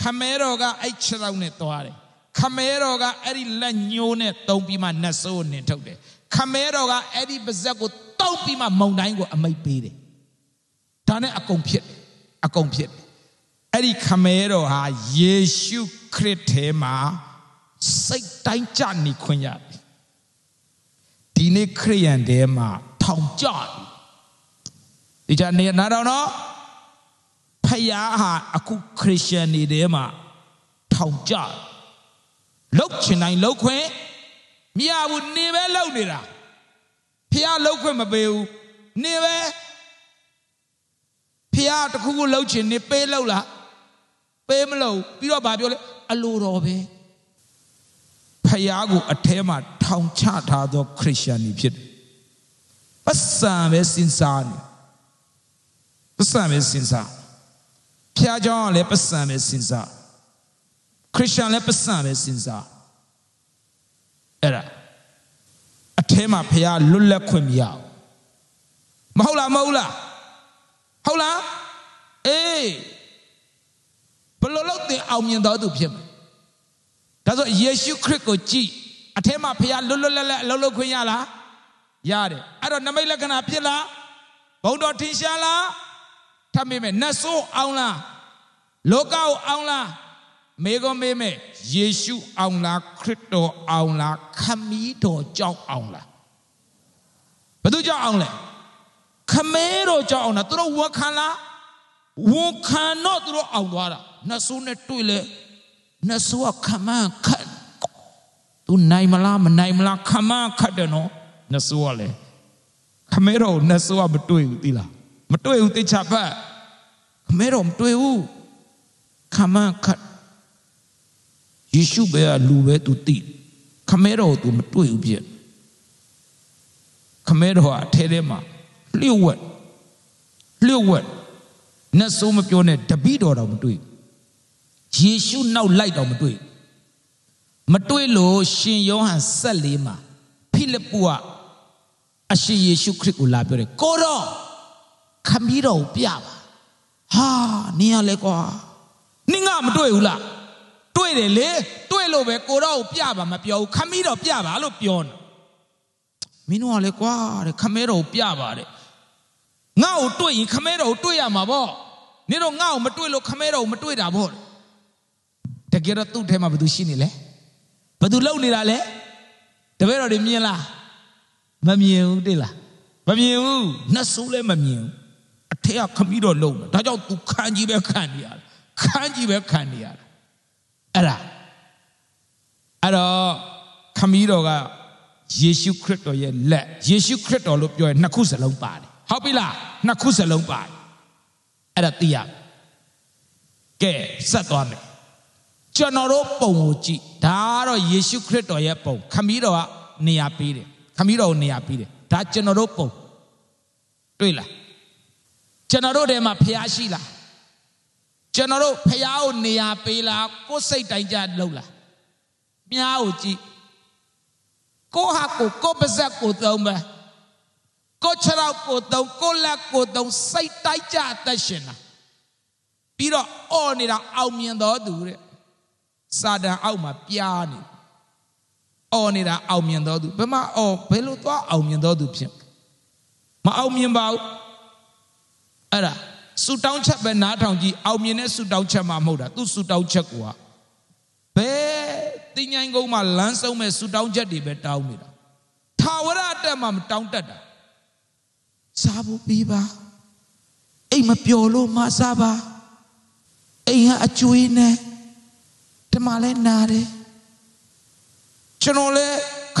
ခမဲတော်ကအဲ့ခြေထောက်နဲ့သွားတယ်ခမဲတော်ကအဲ့ဒီလက်ညိုးနဲ့တုံပြီးမှနတ်ဆိုးနင်ထုတ်တယ်ခမဲတော်ကအဲ့ဒီပါဇက်ကိုတုံပြီးမှမုံတိုင်းကို အမိတ်ပေးတယ်ဒါနဲ့အကုန်ဖြစ် အကုန်ဖြစ်အဲ့ဒီခမဲတော်ဟာယေရှုခရစ်ထဲမှာစိတ်တိုင်းကြနေခွင့်ရပြီဒီနေ့ခရိယန်တဲမှာထောင်ကြပြီဒီကြနေနားတော်နော်ဖယားဟာအခုခရစ်ယာန်တွေထဲမှာထောင်ကြပြီလောက်ချင်တိုင်းလောက်ခွင့်မရဘူးနေပဲလောက်နေတာဖះလောက်ခွင့်မပေးဘူးနေပဲဖះတခုခုလောက်ချင်နေပေးလောက်လားပေးမလို့ပြီးတော့ဗာပြောလဲအလိုတော်ပဲဖះကိုအထဲမှာထောင်ချထားသော ခရစ်ယာန်ကြီးဖြစ်တယ်ပတ်စံပဲစဉ်းစားနေပတ်စံပဲစဉ်းစားဖះเจ้าကလည်းပတ်စံပဲစဉ်းစားခရစ်ယာန်လည်းပတ်စံပဲစဉ်းစားအဲ့ဒါအထဲမှာဖះလွတ်လပ်ခွင့်မရဘူးမဟုတ်လားမဟုတ်လားဟုတ်လားအေးဘလို့လို့တင်အောင်မြင်တော်သူဖြစ်မှာဒါဆိုယေရှုခရစ်ကိုကြည်အထဲမှာဖះလွတ်လွတ်လပ်လပ်အလုံးလုံးခွင့်ရလားရတယ်အဲ့တော့နမိတ်လက္ခဏာဖြစ်လားဘုံတော်ထင်ရှားလားထပ်မိမယ်နတ်ဆိုးအောင်လားလောကကိုအောင်လားမေကမေမေယေရှုအောင်လားခရစ်တော်အောင်လားခမည်းတော်ကြောက်အောင်လားဘယ်သူကြောက်အောင်လဲခမဲတော်ကြောက်အောင်လားသူတို့ဝန်ခံလားဝန်ခံတော့သူတို့အောင်သွားတာနှစ်ဆိုးနဲ့တွေ့လဲနှစ်ဆိုးကခမန်းခတ်သူနိုင်မလားမနိုင်မလားခမန်းခတ်တယ်နော်နှစ်ဆိုးကလည်းခမဲတော်နှစ်ဆိုးကမတွေ့ဘူးသိလားမတွေ့ဘူးတိချပတ်ခမဲတော်မတွေ့ဘူးခမန်းခတ်ယေရှုပဲကလူပဲ तू သိခမဲတော် तू မတွေ့ဘူးပြည့်ခမဲတော်ကအထဲထဲမှာလျှို့ဝှက်လျှို့ဝှက်နတ်ဆိုးမပြောနဲ့တပိတော်တော်မတွေ့ယေရှုနောက်လိုက်တော်မတွေ့မတွေ့လို့ရှင်ယောဟန်14မှာဖိလိပ္ပုကအရှင်ယေရှုခရစ်ကိုလာပြောတယ်ကိုတော့ခမည်းတော်ကိုပြပါဟာနင်ရလဲကွာနင်ကမတွေ့ဘူးလားတွေ့တယ်လေတွေ့လို့ပဲကိုတော့ပြပါမပြောဘူးခမီးတော့ပြပါလို့ပြောနေမင်းတို့ကလေကွာတဲ့ခမဲတော်ပြပါတဲ့ငါ့ကိုတွေ့ရင်ခမဲတော်ကိုတွေ့ရမှာပေါ့နင်တို့ငါ့ကိုမတွေ့လို့ခမဲတော်ကိုမတွေ့တာပေါ့တကယ်တော့သူ့ထဲမှာဘယ်သူရှိနေလဲဘယ်သူလှုပ်နေတာလဲတပည့်တော်တွေမြင်လားမမြင်ဘူးတိလားမမြင်ဘူးနှဆိုးလည်းမမြင်ဘူးအထက်ကခမီးတော်လှုပ်တယ်ဒါကြောင့် तू ခံကြီးပဲခံနေရတယ်ခံကြီးပဲခံနေရတယ်အဲ့ဒါအဲ့တော့ခမီးတော်ကယေရှုခရစ်တော်ရဲ့လက်ယေရှုခရစ်တော်လို့ပြောရင်နှစ်ခုစလုံးပါတယ်ဟုတ်ပြီလားနှစ်ခုစလုံးပါတယ်အဲ့ဒါသိရကဲဆက်သွားမယ်ကျွန်တော်တို့ပုံကိုကြည့်ဒါကတော့ယေရှုခရစ်တော်ရဲ့ပုံ ခမီးတော်ကနေရာပေးတယ်ခမီးတော်ကိုနေရာပေးတယ်ဒါကျွန်တော်တို့ပုံတွေ့လားကျွန်တော်တို့ထဲမှာဖျားရှိလားကျွန်တော်တို့ဖះကိုနေရာပေးလားကိုယ်စိတ်တိုင်းကြလှုပ်လားမြားကိုကြည့်ကိုဟာကိုကိုပါဇက်ကိုသုံးပဲကိုခြေောက်ကိုသုံးကိုလက်ကိုသုံးစိတ်တိုက်ကြအသက်ရှင်တာပြီးတော့အော်နေတာအောင်မြင်တော်သူတဲ့စာတန်အောက်မှာပြားနေအော်နေတာအောင်မြင်တော်သူဘယ်မှာအော်ဘယ်လိုသွားအောင်မြင်တော်သူဖြစ်မအောင်မြင်ပါဘူးအဲ့ဒါဆူတောင်းချက်ပဲနားထောင်ကြည့်အောင်မြင်တဲ့ဆူတောင်းချက်မှမဟုတ်တာသူဆူတောင်းချက်ကဘယ်တင်ញိုင်းကုန်းမှာလမ်းဆုံးမဲ့ဆူတောင်းချက်တွေပဲတောင်းနေတာထာဝရတက်မှမတောင်းတတ်တာစားဖို့ပြီးပါအိမ်မပျော်လို့မစားပါအိမ်ဟာအကျွေးနဲ့တမလဲနာတယ်ကျွန်တော်လဲ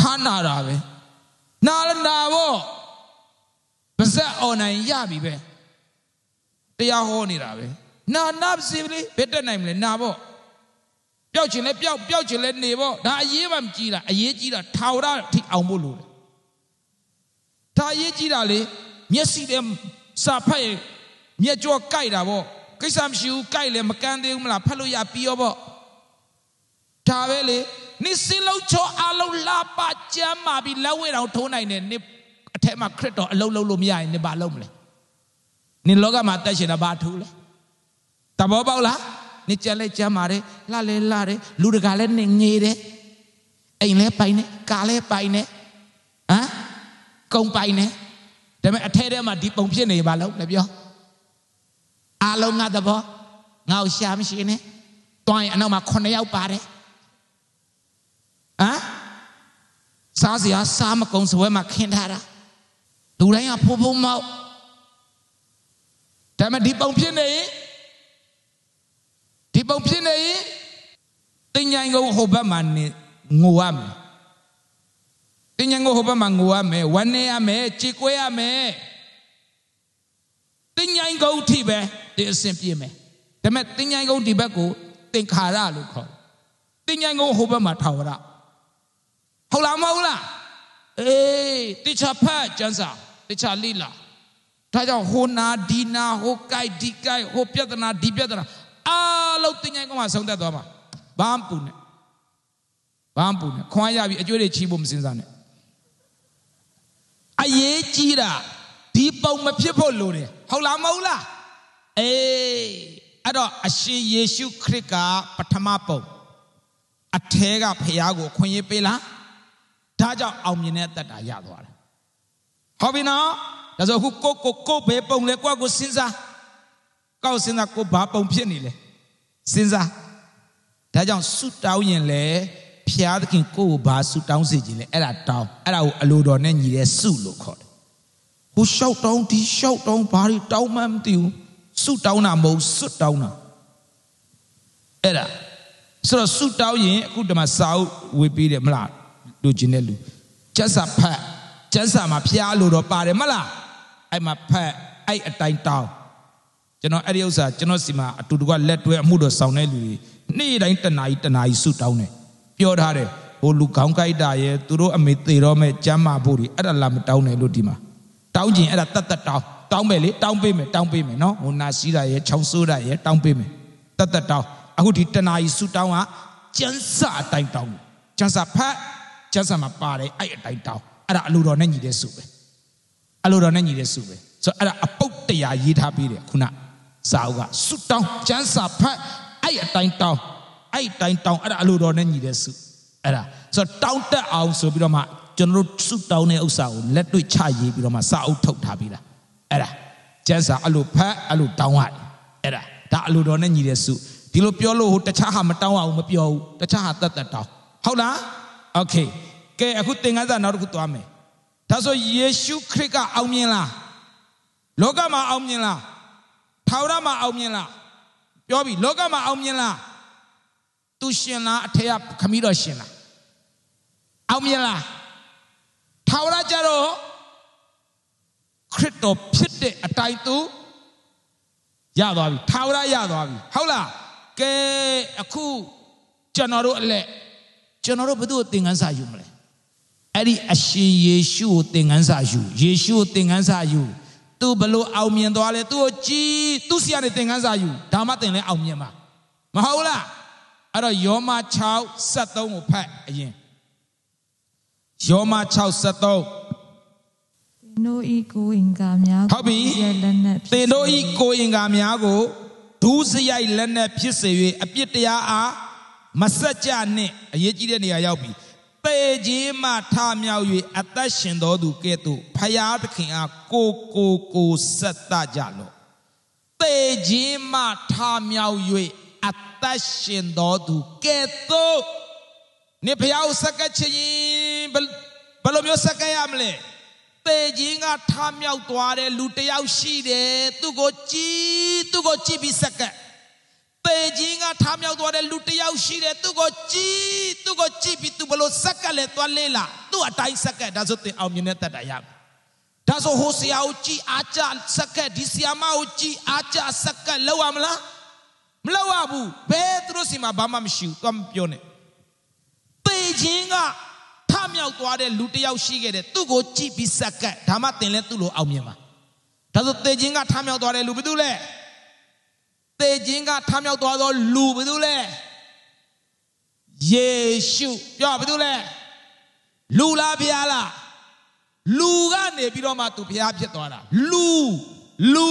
ခါနာတာပဲနာလဲနာဖို့ပါဇက်အွန်လိုင်းရပြီပဲတရားဟောနေတာပဲနာနာစီလေဘယ်တက်နိုင်မလဲနာပေါ့ပျောက်ချင်လဲပျောက်ပျောက်ချင်လဲနေပေါ့ဒါအရေးမှမကြီးတာအရေးကြီးတာထာဝရထိအောင်ဖို့လိုတယ်ဒါအရေးကြီးတာလေမျက်စိနဲ့စာဖတ်ရင်မျက်ကြောကြိုက်တာပေါ့ကိစ္စမရှိဘူးကြိုက်လဲမကန်းသေးဘူးမလားဖတ်လို့ရပြီးရောပေါ့ဒါပဲလေနိစိလုံးချောအလုံးလာပါကြမ်းမာပြီးလက်ဝဲတော်ထုံးနိုင်တယ်နိအထက်မှာခရစ်တော်အလုံးလုံးလို့မရရင်နိဘာလုံးမလဲနင်လောကမှာတက်ရှင်တာဘာထူးလဲတဘောပေါက်လားနင်ကြက်လဲကြမ်းပါတယ်လှလဲလှတယ်လူတကာလဲနင်ငေးတယ်အိမ်လဲပိုင်တယ်ကားလဲပိုင်တယ်ဟမ်ကုံပိုင်တယ်ဒါပေမဲ့အထဲထဲမှာဒီပုံဖြစ်နေပါလို့လည်းပြောအာလုံးငါသဘောငါ့ကိုရှာမရှိနဲ့တွိုင်းအနောက်မှာ9ယောက်ပါတယ်ဟမ်စားစရာစားမကုန်စပွဲမှာခင်းထားတာလူတိုင်းကဖိုးဖိုးမောက်ဒါမှဒီပုံဖြစ်နေရင်ဒီပုံဖြစ်နေရင်တင်ញိုင်ကုန်ဟိုဘက်မှာနေငိုရမယ်တင်ញိုင်ကုန်ဟိုဘက်မှာငိုရမယ်ဝမ်းနေရမယ်ကြည်ကွဲရမယ်တင်ញိုင်ကုန်ထိပဲဒီအစဉ်ပြေမယ်ဒါမဲ့တင်ញိုင်ကုန်ဒီဘက်ကိုသင်္ခါရလို့ခေါ်တင်ញိုင်ကုန်ဟိုဘက်မှာထာဝရဟုတ်လားမဟုတ်လားအေးတိချဖတ်ကျမ်းစာတိချလိလားဒါကြောင့်ဟိုနာဒီနာဟိုကိုက်ဒီကိုက်ဟိုပြဿနာဒီပြဿနာအားလုံးတင်ငိုင်းကောင်မှဆုံးသက်သွားမှာဘာမှပူနဲ့ဘာမှပူနဲ့ခွန်ရပြီအကျွေးတွေချီးဖို့မစင်စားနဲ့အရေးကြီးတာဒီပုံမဖြစ်ဖို့လိုတယ်ဟုတ်လားမဟုတ်လားအေးအဲ့တော့အရှင်ယေရှုခရစ်ကပထမပုံအထဲကဖျားကိုခွင့်ရပေးလားဒါကြောင့်အောင်မြင်တဲ့အသက်တာရသွားတယ်ဟုတ်ပြီနော်ဒါဆိုအခုကိုကိုကိုဘယ်ပုံလဲကိုကိုစဉ်းစားကောက်စဉ်းစားကိုဘာပုံဖြစ်နေလဲစဉ်းစားဒါကြောင့်ဆုတောင်းရင်လေဖျားသခင်ကိုကိုဘာဆုတောင်းစေခြင်းလဲအဲ့ဒါတောင်းအဲ့ဒါကိုအလိုတော်နဲ့ညီတဲ့ဆုလို့ခေါ်တယ်ဟိုရှောက်တောင်းဒီရှောက်တောင်းဘာတွေတောင်းမှမသိဘူးဆုတောင်းတာမဟုတ်ဆွတ်တောင်းတာအဲ့ဒါဆိုတော့ဆုတောင်းရင်အခုဒီမှာစာအုပ်ဝေပေးတယ်မလားလူချင်းတဲ့လူကျက်စာဖတ်ကျက်စာမှာဖျားလို့တော့ပါတယ်မလားအဲ့မှာဖတ်အဲ့အတိုင်းတောင်းကျွန်တော်အဲ့ဒီဥစ္စာကျွန်တော်စီမှာအတူတကွလက်တွဲအမှုတော်ဆောင်တဲ့လူတွေနေ့တိုင်းတနားကြီးတနားကြီးဆုတောင်းတယ်ပြောထားတယ်ဟိုလူခေါင်းကိုက်တာရဲ့သူတို့အမေသေတော့မဲ့ကျမ်းမာဖို့ဒီအဲ့ဒါလာမတောင်းနဲ့လို့ဒီမှာတောင်းကျင်အဲ့ဒါတတ်တတ်တောင်းတောင်းမယ်လေတောင်းပေးမယ်တောင်းပေးမယ်နော်ဟိုနာစီးတာရဲ့ချောင်းဆိုးတာရဲ့တောင်းပေးမယ်တတ်တတ်တောင်းအခုဒီတနားကြီးဆုတောင်းကကျန်းစာအတိုင်းတောင်းကျန်းစာဖတ်ကျန်းစာမှာပါတယ်အဲ့အတိုင်းတောင်းအဲ့ဒါအလိုတော်နဲ့ညီတဲ့ဆုပဲအလိုတော်နဲ့ညီတဲ့စုပဲဆိုတော့အဲ့ဒါအပုတ်တရားရေးထားပေးတယ်ခုနစာအုပ်ကဆုတောင်းကျမ်းစာဖတ်အဲ့အတိုင်းတောင်းအဲ့အတိုင်းတောင်းအဲ့ဒါအလိုတော်နဲ့ညီတဲ့စုအဲ့ဒါဆိုတော့တောင်းတက်အောင်ဆိုပြီးတော့မှကျွန်တော်တို့ဆုတောင်းတဲ့ဥစ္စာကိုလက်တွေ့ချရေးပြီးတော့မှစာအုပ်ထုတ်ထားပေးတာအဲ့ဒါကျမ်းစာအဲ့လိုဖတ်အဲ့လိုတောင်းရတယ်အဲ့ဒါဒါအလိုတော်နဲ့ညီတဲ့စုဒီလိုပြောလို့ဟိုတခြားဟာမတောင်းအောင်မပြောဘူးတခြားဟာတတ်တတ်တောင်းဟုတ်လားโอเคကဲအခုသင်ခန်းစာနောက်တစ်ခုသွားမယ်ဒါဆိုယေရှုခရစ်ကအောင်မြင်လားလောကမှာအောင်မြင်လားထာဝရမှာအောင်မြင်လားပြောပြီလောကမှာအောင်မြင်လားသူရှင်လားအထက်ကခမီးတော်ရှင်လားအောင်မြင်လားထာဝရကြတော့ခရစ်တော်ဖြစ်တဲ့အတိုင်းသူရသွားပြီထာဝရရသွားပြီဟုတ်လားကဲအခုကျွန်တော်တို့အလက်ကျွန်တော်တို့ဘု து သင်ခန်းစာယူမလဲအဲ့ဒီအရှင်ယေရှုကိုသင်ခန်းစာယူယေရှုကိုသင်ခန်းစာယူသူဘလို့အောင်မြင်သွားလဲသူ့ကိုကြည်သူ့ဆရာနဲ့သင်ခန်းစာယူဒါမှသင်လဲအောင်မြင်မှာမဟုတ်လားအဲ့တော့ယောမ6 73ကိုဖတ်အရင်ယောမ6 73င်တို့ဤကိုအင်္ကာများဟုတ်ပြီသင်တို့ဤကိုအင်္ကာများကိုဒူးစရိုက်လက်နဲ့ဖြစ်စေ၍အပြစ်တရားအားမဆက်ကြနှင့်အရေးကြီးတဲ့နေရာရောက်ပြီပေကြီးမှထမြောက်၍အသက်ရှင်တော်သူကဲ့သို့ဖျားသခင်အားကိုကိုကိုဆက်တကြလော့ပေကြီးမှထမြောက်၍အသက်ရှင်တော်သူကဲ့သို့နေဖျားဆက်ကချင်ဘယ်လိုမျိုးဆက်ကရမလဲပေကြီးကထမြောက်သွားတဲ့လူတယောက်ရှိတယ်သူကိုကြည်သူကိုကြည်ပြီးဆက်ကတ်ပေခြင်းကထားမြောက်သွားတဲ့လူတယောက်ရှိတယ်သူ့ကိုကြည်သူ့ကိုကြည်ပြီးသူဘလို့စက်ကလည်းသွားလေးလာသူ့အတိုင်းစက်ကဒါဆိုသင်အောင်မြင်တဲ့တတ်တာရမယ်ဒါဆိုဟိုဆရာကိုကြည်အားကြစက်ကဒီဆရာမကိုကြည်အားကြစက်ကလောက်ရမလားမလောက်ရဘူးဘယ်သူတို့စီမှာဘာမှမရှိဘူးသွားမပြောနဲ့ပေခြင်းကထမြောက်သွားတဲ့လူတယောက်ရှိခဲ့တယ်သူ့ကိုကြည်ပြီးစက်ကဒါမှသင်လဲသူ့လိုအောင်မြင်မှာဒါဆိုသေခြင်းကထမြောက်သွားတဲ့လူဘယ်သူလဲသေခြင်းကထမြောက်သွားသောလူဘယ်သူလဲယေရှုပြောဘယ်သူလဲလူလားဘုရားလားလူကနေပြီးတော့မှသူဘုရားဖြစ်သွားတာလူလူ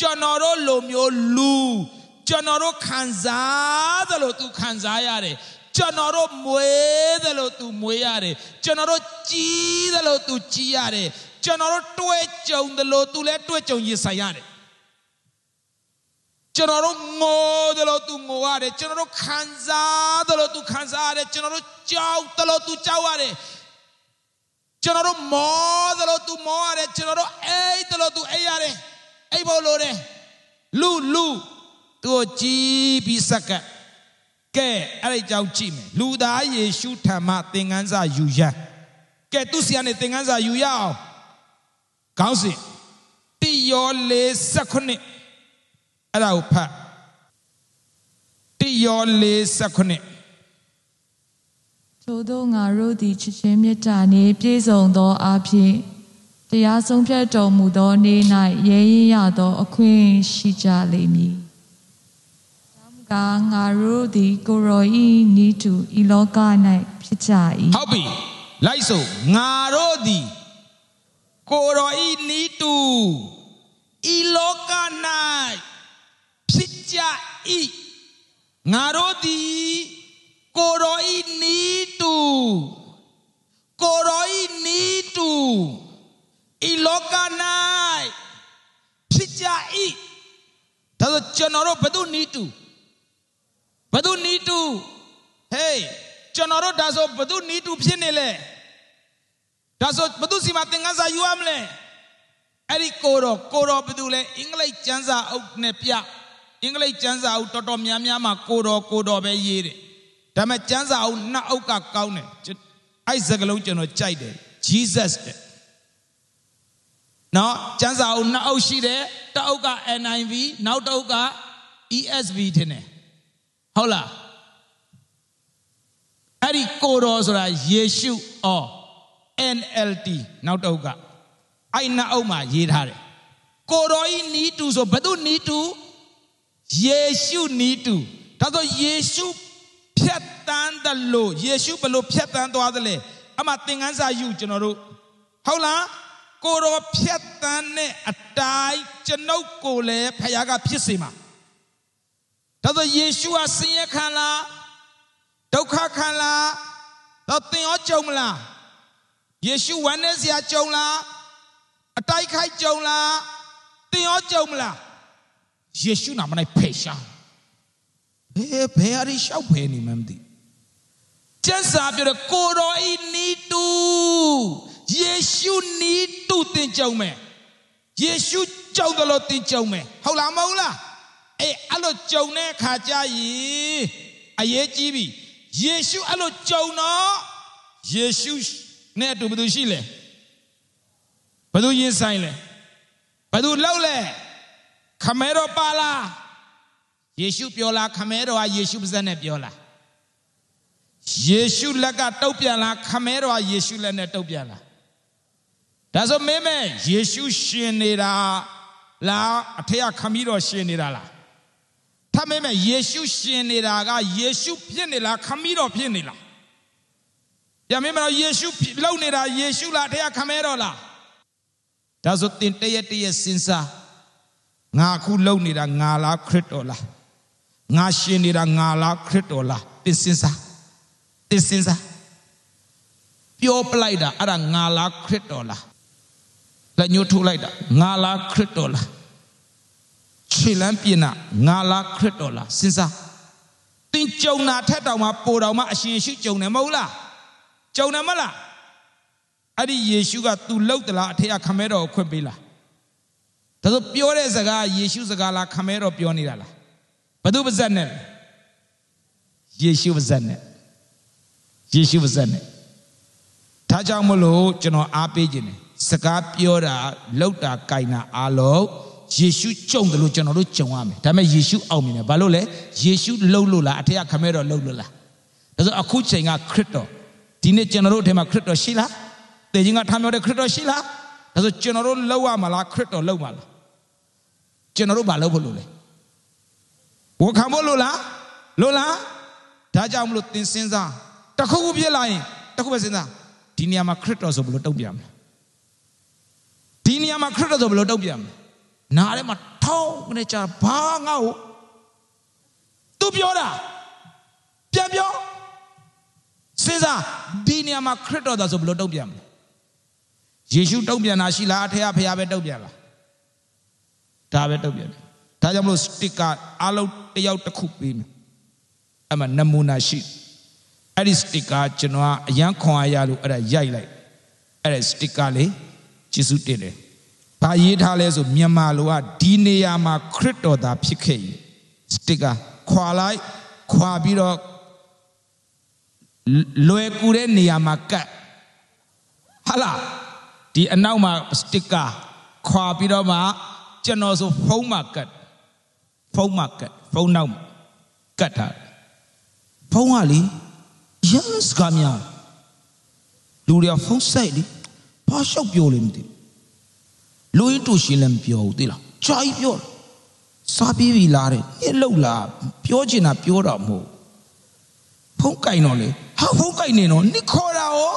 ကျွန်တော်တို့လူမျိုးလူကျွန်တော်တို့ခံစားသလိုသူခံစားရတယ်ကျွန်တော်တို့မွေးသလိုသူမွေးရတယ်ကျွန်တော်တို့ကြီးသလိုသူကြီးရတယ်ကျွန်တော်တို့တွေ့ကြုံသလိုသူလည်းတွေ့ကြုံရင်ဆိုင်ရတယ်ကျွန်တော်တို့ငိုတယ်လို့သူငိုရတယ်ကျွန်တော်တို့ခံစားတယ်လို့သူခံစားရတယ်ကျွန်တော်တို့ကြောက်တယ်လို့သူကြောက်ရတယ်ကျွန်တော်တို့မောတယ်လို့သူမောရတယ်ကျွန်တော်တို့အိတ်တယ်လို့သူအိတ်ရတယ်အိတ်ဖို့လိုတယ်လူလူသူကိုကြည်ပြီးစက္ကကဲအဲ့ဒီကြောင့်ကြည့်မယ်လူသားယေရှုထံမှသင်ခန်းစာယူရကဲသူစီကနေသင်ခန်းစာယူရအောင်ခေါင်းစဉ်တိယော၄၁အဲ့ဒါကိုဖတ်တိယော49ထို့သောငါတို့သည်ချစ်ခြင်းမေတ္တာနှင့်ပြည့်စုံသောအဖြစ်တရားဆုံးဖြတ်တော်မူသောနေ့၌ရဲရင်ရသော အခွင့်ရှိကြလိမ့်မည်။သမကငါတို့သည်ကိုရောဤနိတုဤလောက၌ဖြစ်ကြ၏။ဟုတ်ပြီ။လိုက်ဆိုငါတို့သည်ကိုရောဤနိတုဤလောက၌ကြ၏ငါတို့သည်ကိုရောဤနီတူကိုရောဤနီတူဤလောက၌ဖြစ်ကြ၏ဒါဆိုကျွန်တော်တို့ဘသူနီတူဘသူနီတူဟေးကျွန်တော်တို့ဒါဆိုဘသူနီတူဖြစ်နေလဲဒါဆိုဘသူစီမှာသင်္ကန်းစာယူရမလဲအဲ့ဒီကိုရောကိုရောဘသူလဲအင်္ဂလိပ်ကျမ်းစာအုပ်နဲ့ပြအင်္ဂလိပ်ကျမ်းစာအုပ်တော်တော်များများမှာကိုတော်ကိုတော်ပဲရေးတယ်ဒါပေမဲ့ကျမ်းစာအုပ်နှစ်အုပ်ကကောင်းတယ်အဲ့စကားလုံးကျွန်တော်ကြိုက်တယ် Jesus တဲ့နော်ကျမ်းစာအုပ်နှစ်အုပ်ရှိတယ်တအုပ်က NIV နောက်တအုပ်က ESV ထင်တယ်ဟုတ်လားအဲ့ဒီကိုတော်ဆိုတာယေရှုအော် NLT နောက်တအုပ်ကအဲ့နှစ်အုပ်မှာရေးထားတယ်ကိုတော်ဤနီးတူဆိုဘသူနီးတူယေရှုနီးတူဒါဆိုယေရှုဖြတ်တန်းတယ်လို့ယေရှုဘလို့ဖြတ်တန်းသွားတယ်လဲအမှသင်ခန်းစာယူကျွန်တော်တို့ဟုတ်လားကိုတော်ဖြတ်တန်းတဲ့အတိုင်းကျွန်ုပ်ကိုလည်းဖခင်ကဖြစ်စေမှာဒါဆိုယေရှုဟာဆင်းရဲခံလားဒုက္ခခံလားတော့သင်ရောကြုံမလားယေရှုဝမ်းနည်းစရာကြုံလားအတိုက်ခိုက်ကြုံလားသင်ရောကြုံမလားယေရှုနာမ၌ဖယ်ရှားဘယ်ဘယ်အရေးရှောက်ဖယ်နေမှမသိကျမ်းစာပြောတဲ့ကိုတော်ဤနီတူယေရှုနီတူတင်ကြုံမယ်ယေရှုကြောက်တယ်လို့တင်ကြုံမယ်ဟုတ်လားမဟုတ်လားအေးအဲ့လိုကြုံတဲ့အခါကျရင်အရေးကြီးပြီယေရှုအဲ့လိုကြုံတော့ယေရှုနဲ့အတူဘယ်သူရှိလဲဘယ်သူရင်ဆိုင်လဲဘယ်သူလောက်လဲခမဲတော်ပါလားယေရှုပြောလားခမဲတော်ကယေရှုပါဇက်နဲ့ပြောလားယေရှုလက်ကတုတ်ပြန်လားခမဲတော်ကယေရှုလက်နဲ့တုတ်ပြန်လားဒါဆိုမင်းမဲယေရှုရှင်နေတာလားအထက်ကခမီးတော်ရှင်နေတာလားထမင်းမဲယေရှုရှင်နေတာကယေရှုဖြစ်နေလားခမီးတော်ဖြစ်နေလားပြန်မင်းမတော်ယေရှုလှုပ်နေတာယေရှုလားအထက်ကခမဲတော်လားဒါဆိုတင်တရက်တရက်စဉ်းစားငါအခုလုံနေတာငါလားခရစ်တော်လားငါရှင်နေတာငါလားခရစ်တော်လားသင်စင်စားသင်စင်စားပြောပလိုက်တာအဲ့ဒါငါလားခရစ်တော်လားလက်ညှိုးထိုးလိုက်တာငါလားခရစ်တော်လားခြေလမ်းပြင်တာငါလားခရစ်တော်လားစဉ်းစားသင်ကြုံတာထက်တောင်မှပိုတောင်မှအရှင်ရှုကြုံတယ်မဟုတ်လားကြုံတယ်မဟုတ်လားအဲ့ဒီယေရှုက तू လှုပ်သလားအထက်ကခမဲတော်ကိုခွင့်ပေးလားဒါဆိုပြောတဲ့စကားယေရှုစကားလားခမဲတော်ပြောနေတာလားဘသူပါဇက်နဲ့ယေရှုပါဇက်နဲ့ယေရှုပါဇက်နဲ့ဒါကြောင့်မလို့ကျွန်တော်အားပေးခြင်းတယ်စကားပြောတာလောက်တာကြိုင်တာအားလုံးယေရှုကြုံတယ်လို့ကျွန်တော်တို့ကြုံရမယ်ဒါပေမဲ့ယေရှုအောင်မြင်တယ်ဘာလို့လဲယေရှုလှုပ်လို့လားအထက်ကခမဲတော်လှုပ်လို့လားဒါဆိုအခုချိန်ကခရစ်တော်ဒီနေ့ကျွန်တော်တို့အထက်မှာခရစ်တော်ရှိလားတေခြင်းကထမ်းမြောက်တဲ့ခရစ်တော်ရှိလားဒါဆိုကျွန်တော်တို့လှုပ်ရမှာလားခရစ်တော်လှုပ်မှာလားကျွန်တော်တို့ဘာလုပ်ဖို့လိုလဲဝန်ခံဖို့လိုလားလိုလားဒါကြောင့်မလို့သင်စဉ်းစားတခုခုဖြစ်လာရင်တခုပဲစဉ်းစားဒီနေရာမှာခရစ်တော်ဆိုဘယ်လိုတုံ့ပြန်မလဲဒီနေရာမှာခရစ်တော်ဆိုဘယ်လိုတုံ့ပြန်မလဲနားထဲမှာထောင်းကနေကြာဘာငါ့ကိုသူပြောတာပြန်ပြောစဉ်းစားဒီနေရာမှာခရစ်တော်သာဆိုဘယ်လိုတုံ့ပြန်မလဲယေရှုတုံ့ပြန်တာရှိလားအထက်ကဖခင်ပဲတုံ့ပြန်လားဒါပဲတုတ်ပြန်တယ်ဒါကြောင့်မလို့စတစ်ကာအလုံးတယောက်တစ်ခုပေးမယ်အမှနမူနာရှိအဲ့ဒီစတစ်ကာကျွန်တော်အရန်ခွန်အားရလို့အဲ့ဒါရိုက်လိုက်အဲ့ဒါစတစ်ကာလေးကျေစုတင်တယ်ဘာရေးထားလဲဆိုမြန်မာလိုကဒီနေရာမှာ ခရစ်တော်သာဖြစ်ခဲ့ရင်စတစ်ကာခွာလိုက်ခွာပြီးတော့လွယ်ကူတဲ့နေရာမှာကတ်ဟာလာဒီအနောက်မှာစတစ်ကာခွာပြီးတော့မှကျွန်တော်ဆိုဖုံးမှာကတ်ဖုံးမှာကတ်ဖုံးနောက်ကတ်တာဖုံးကလေ yes ကမြလူတွေကဖုံးဆိုင်လေဘာလျှောက်ပြောလဲမသိလူရင်းတူရှင်လည်းမပြောဘူးသိလားကြာကြီးပြောစားပြီးပြီလားတဲ့နေ့လောက်လားပြောချင်တာပြောတာမဟုတ်ဖုံးကင်တော့လေဟာဖုံးကင်နေတော့နိခေါ်တာရော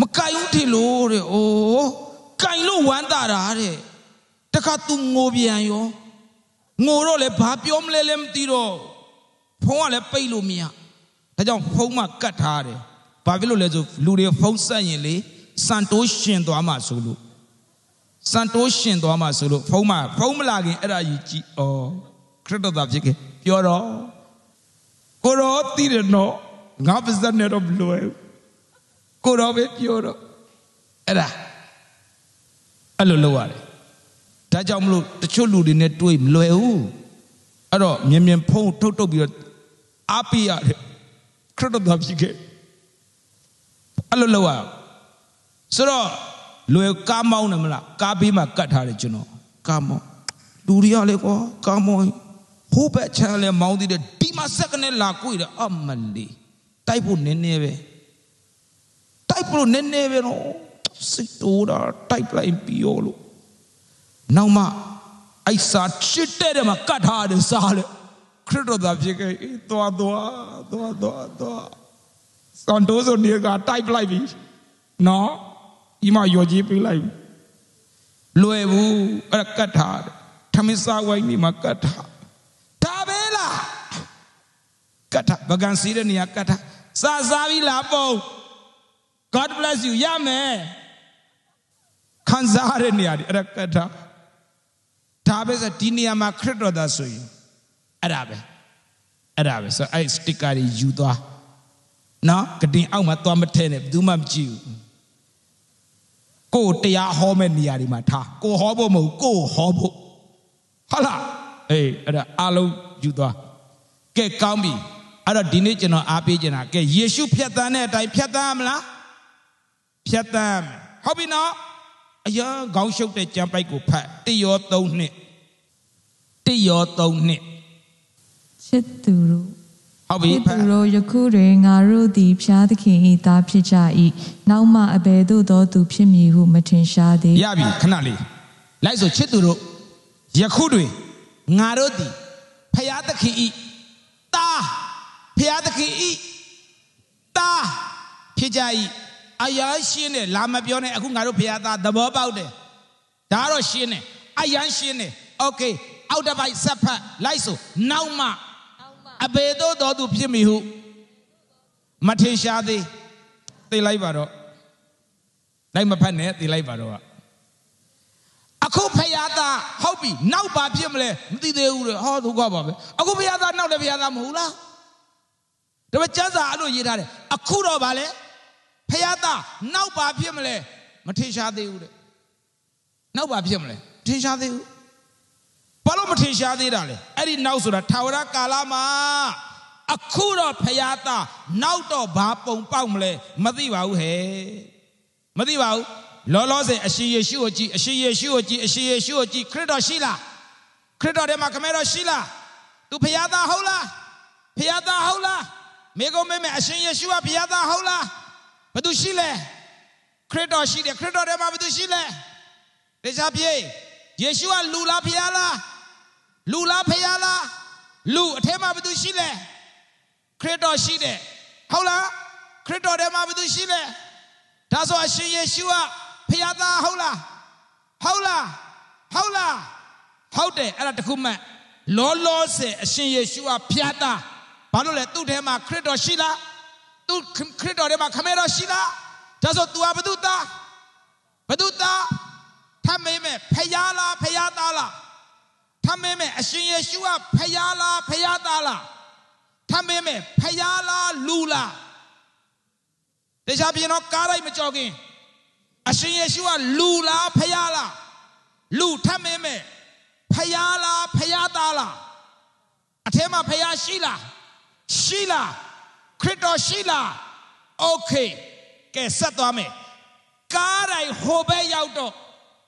မကင်ဘူးထင်လို့တဲ့အိုးကင်လို့ဝမ်းတာတာတဲ့တခါသူငိုပြန်ရောငိုတော့လေဘာပြောမလဲလဲမသိတော့ဖုန်းကလည်းပိတ်လို့မရဒါကြောင့်ဖုန်းမှာကတ်ထားတယ်ဘာဖြစ်လို့လဲဆိုလူတွေဖုန်းဆက်ရင်လေစံတိုးရှင်သွားမှဆိုလို့စံတိုးရှင်သွားမှဆိုလို့ဖုန်းမှာဖုန်းမလာခင်အဲ့ဒါကြီးကြည်ဩခရစ်တော်သားဖြစ်ခဲ့ပြောတော့ကိုရောသိတယ်နော်ငါပါဇက်နဲ့တော့မလွယ်ကိုရောပဲပြောတော့အဲ့ဒါအဲ့လိုလုပ်ရတယ်ဒါကြောင့်မလို့တချို့လူတွေနဲ့တွေးမလွယ်ဘူးအဲ့တော့မြင်မြင်ဖုံးထုတ်ထုတ်ပြီးတော့အားပေးရတယ်ခရစ်တော်သားဖြစ်ခဲ့အဲ့လိုလောက်ရဆိုတော့လွယ်ကားမောင်းတယ်မလားကားပေးမှကတ်ထားတယ်ကျွန်တော်ကားမောင်းလူတွေကလေကွာကားမောင်းဟိုဘက်ချမ်းလဲမောင်းသေးတယ်ဒီမှာစက္ကနဲ့လာကိုရတယ်အမလေးတိုက်ဖို့နည်းနည်းပဲတိုက်ဖို့နည်းနည်းပဲနော်စိတ်တိုးတာတိုက်ပလိုက်ပြီးရောလို့နောက်မှအဲ့စာချစ်တဲ့တယ်မှာကတ်ထားတယ်စားလေခရစ်တော်သားဖြစ်ခဲ့အေးသွားသွားသွားသွားသွားစန်တိုးဆိုနေကတိုက်ပလိုက်ပြီနော်ဤမယောကြီးပေးလိုက်ပြီလွယ်ဘူးအဲ့ကတ်ထားတယ်ထမင်းစားဝိုင်းနေမှာကတ်ထားဒါပဲလားကတ်ထားဗကန်စီးတဲ့နေရာကတ်ထားစားစားပြီလားပုံ God bless you ရမယ်ခံစားရတဲ့နေရာဒီအဲ့ကတ်ထားဒါပဲဆိုဒီနေရာမှာခရစ်တော်သားဆိုရင်အဲ့ဒါပဲအဲ့ဒါပဲဆိုအဲ့ sticker တွေယူသွားနော်ကတင်အောက်မှာသွားမထဲနဲ့ဘယ်သူမှမကြည့်ဘူးကိုတရားဟောမဲ့နေရာတွေမှာထားကိုဟောဖို့မဟုတ်ကိုဟောဖို့ဟုတ်လားအေးအဲ့ဒါအလုံးယူသွားကဲကောင်းပြီအဲ့တော့ဒီနေ့ကျွန်တော်အားပေးချင်တာကဲယေရှု ဖြတ်သန်းတဲ့အတိုင်းဖြတ်သန်းမလားဖြတ်သန်းဟုတ်ပြီနော်အရာခေါင်းရှုပ်တဲ့ကြံပိုက်ကိုဖတ်တရော3နှစ်တရော3နှစ်ချစ်သူတို့ဟုတ်ပြီဖတ်သူတို့ယခုတွင်ငါတို့သည်ဖျားသခင်၏သားဖြစ်ကြ၏နောက်မှအဘယ်သို့သောသူဖြစ်မည်ဟုမထင်ရှားသေးရပြီခဏလေးလိုက်ဆိုချစ်သူတို့ယခုတွင်ငါတို့သည်ဖျားသခင်၏သားဖျားသခင်၏သားဖြစ်ကြ၏အယံရှင်းတယ်လာမပြောနဲ့အခုငါတို့ဖရာသားသဘောပေါက်တယ်ဒါတော့ရှင်းတယ်အယံရှင်းတယ်โอเคအောက်တစ်ပိုက်ဆက်ဖတ်လိုက်ဆိုနောက်မှအဘေတို့တော်သူဖြစ်မိဟုမထင်ရှားသေးသိလိုက်ပါတော့နိုင်မဖတ်နဲ့သိလိုက်ပါတော့အခုဖရာသားဟုတ်ပြီနောက်ပါဖြစ်မလဲမသိသေးဘူးလေဟောသူကပါပဲအခုဖရာသားနောက်တယ်ဖရာသားမဟုတ်လားဒါပေမဲ့ကျမ်းစာအဲ့လိုရေးထားတယ်အခုတော့ဗာလဲဖះသားနောက်ပါဖြစ်မလဲမထင်ရှားသေးဘူးတဲ့နောက်ပါဖြစ်မလဲထင်ရှားသေးဘူးဘာလို့မထင်ရှားသေးတာလဲအဲ့ဒီနောက်ဆိုတာထာဝရကာလမှာအခုတော့ဖះသားနောက်တော့ဘာပုံပေါက်မလဲမသိပါဘူးဟဲ့မသိပါဘူးလောလောဆယ်အရှင်ယေရှုကိုကြည်အရှင်ယေရှုကိုကြည်အရှင်ယေရှုကိုကြည်ခရစ်တော်ရှိလားခရစ်တော်ထဲမှာခမဲတော်ရှိလား तू ဖះသားဟုတ်လားဖះသားဟုတ်လားမိကုံးမေးမယ်အရှင်ယေရှုကဖះသားဟုတ်လားဘသူရှိလဲခရစ်တော်ရှိတယ်ခရစ်တော်ထဲမှာဘသူရှိလဲတေချာပြေယေရှုကလူလားဖျားလားလူလားဖျားလားလူအထဲမှာဘသူရှိလဲခရစ်တော်ရှိတယ်ဟုတ်လားခရစ်တော်ထဲမှာဘသူရှိလဲဒါဆိုအရှင်ယေရှုကဖျားသားဟုတ်လားဟုတ်လားဟုတ်လားဟုတ်တယ်အဲ့ဒါတခုမှလောလောဆယ်အရှင်ယေရှုကဖျားသားဘာလို့လဲသူ့ထဲမှာခရစ်တော်ရှိလားသူခရစ်တော်ထဲမှာခမဲတော်ရှိလားဒါဆို तू ဟာဘု து သားဘု து သားထမင်းမဲ့ဖျားလားဖျားသားလားထမင်းမဲ့အရှင်ယေရှုကဖျားလားဖျားသားလားထမင်းမဲ့ဖျားလားလူလားတခြားပြင်တော့ကားလိုက်မကြော်ခင်အရှင်ယေရှုကလူလားဖျားလားလူထမင်းမဲ့ဖျားလားဖျားသားလားအထဲမှာဖျားရှိလားရှိလားခရစ်တော်ရှိလားโอเคကဲဆက်သွားမယ်ကားတိုင်းဟိုဘက်ရောက်တော့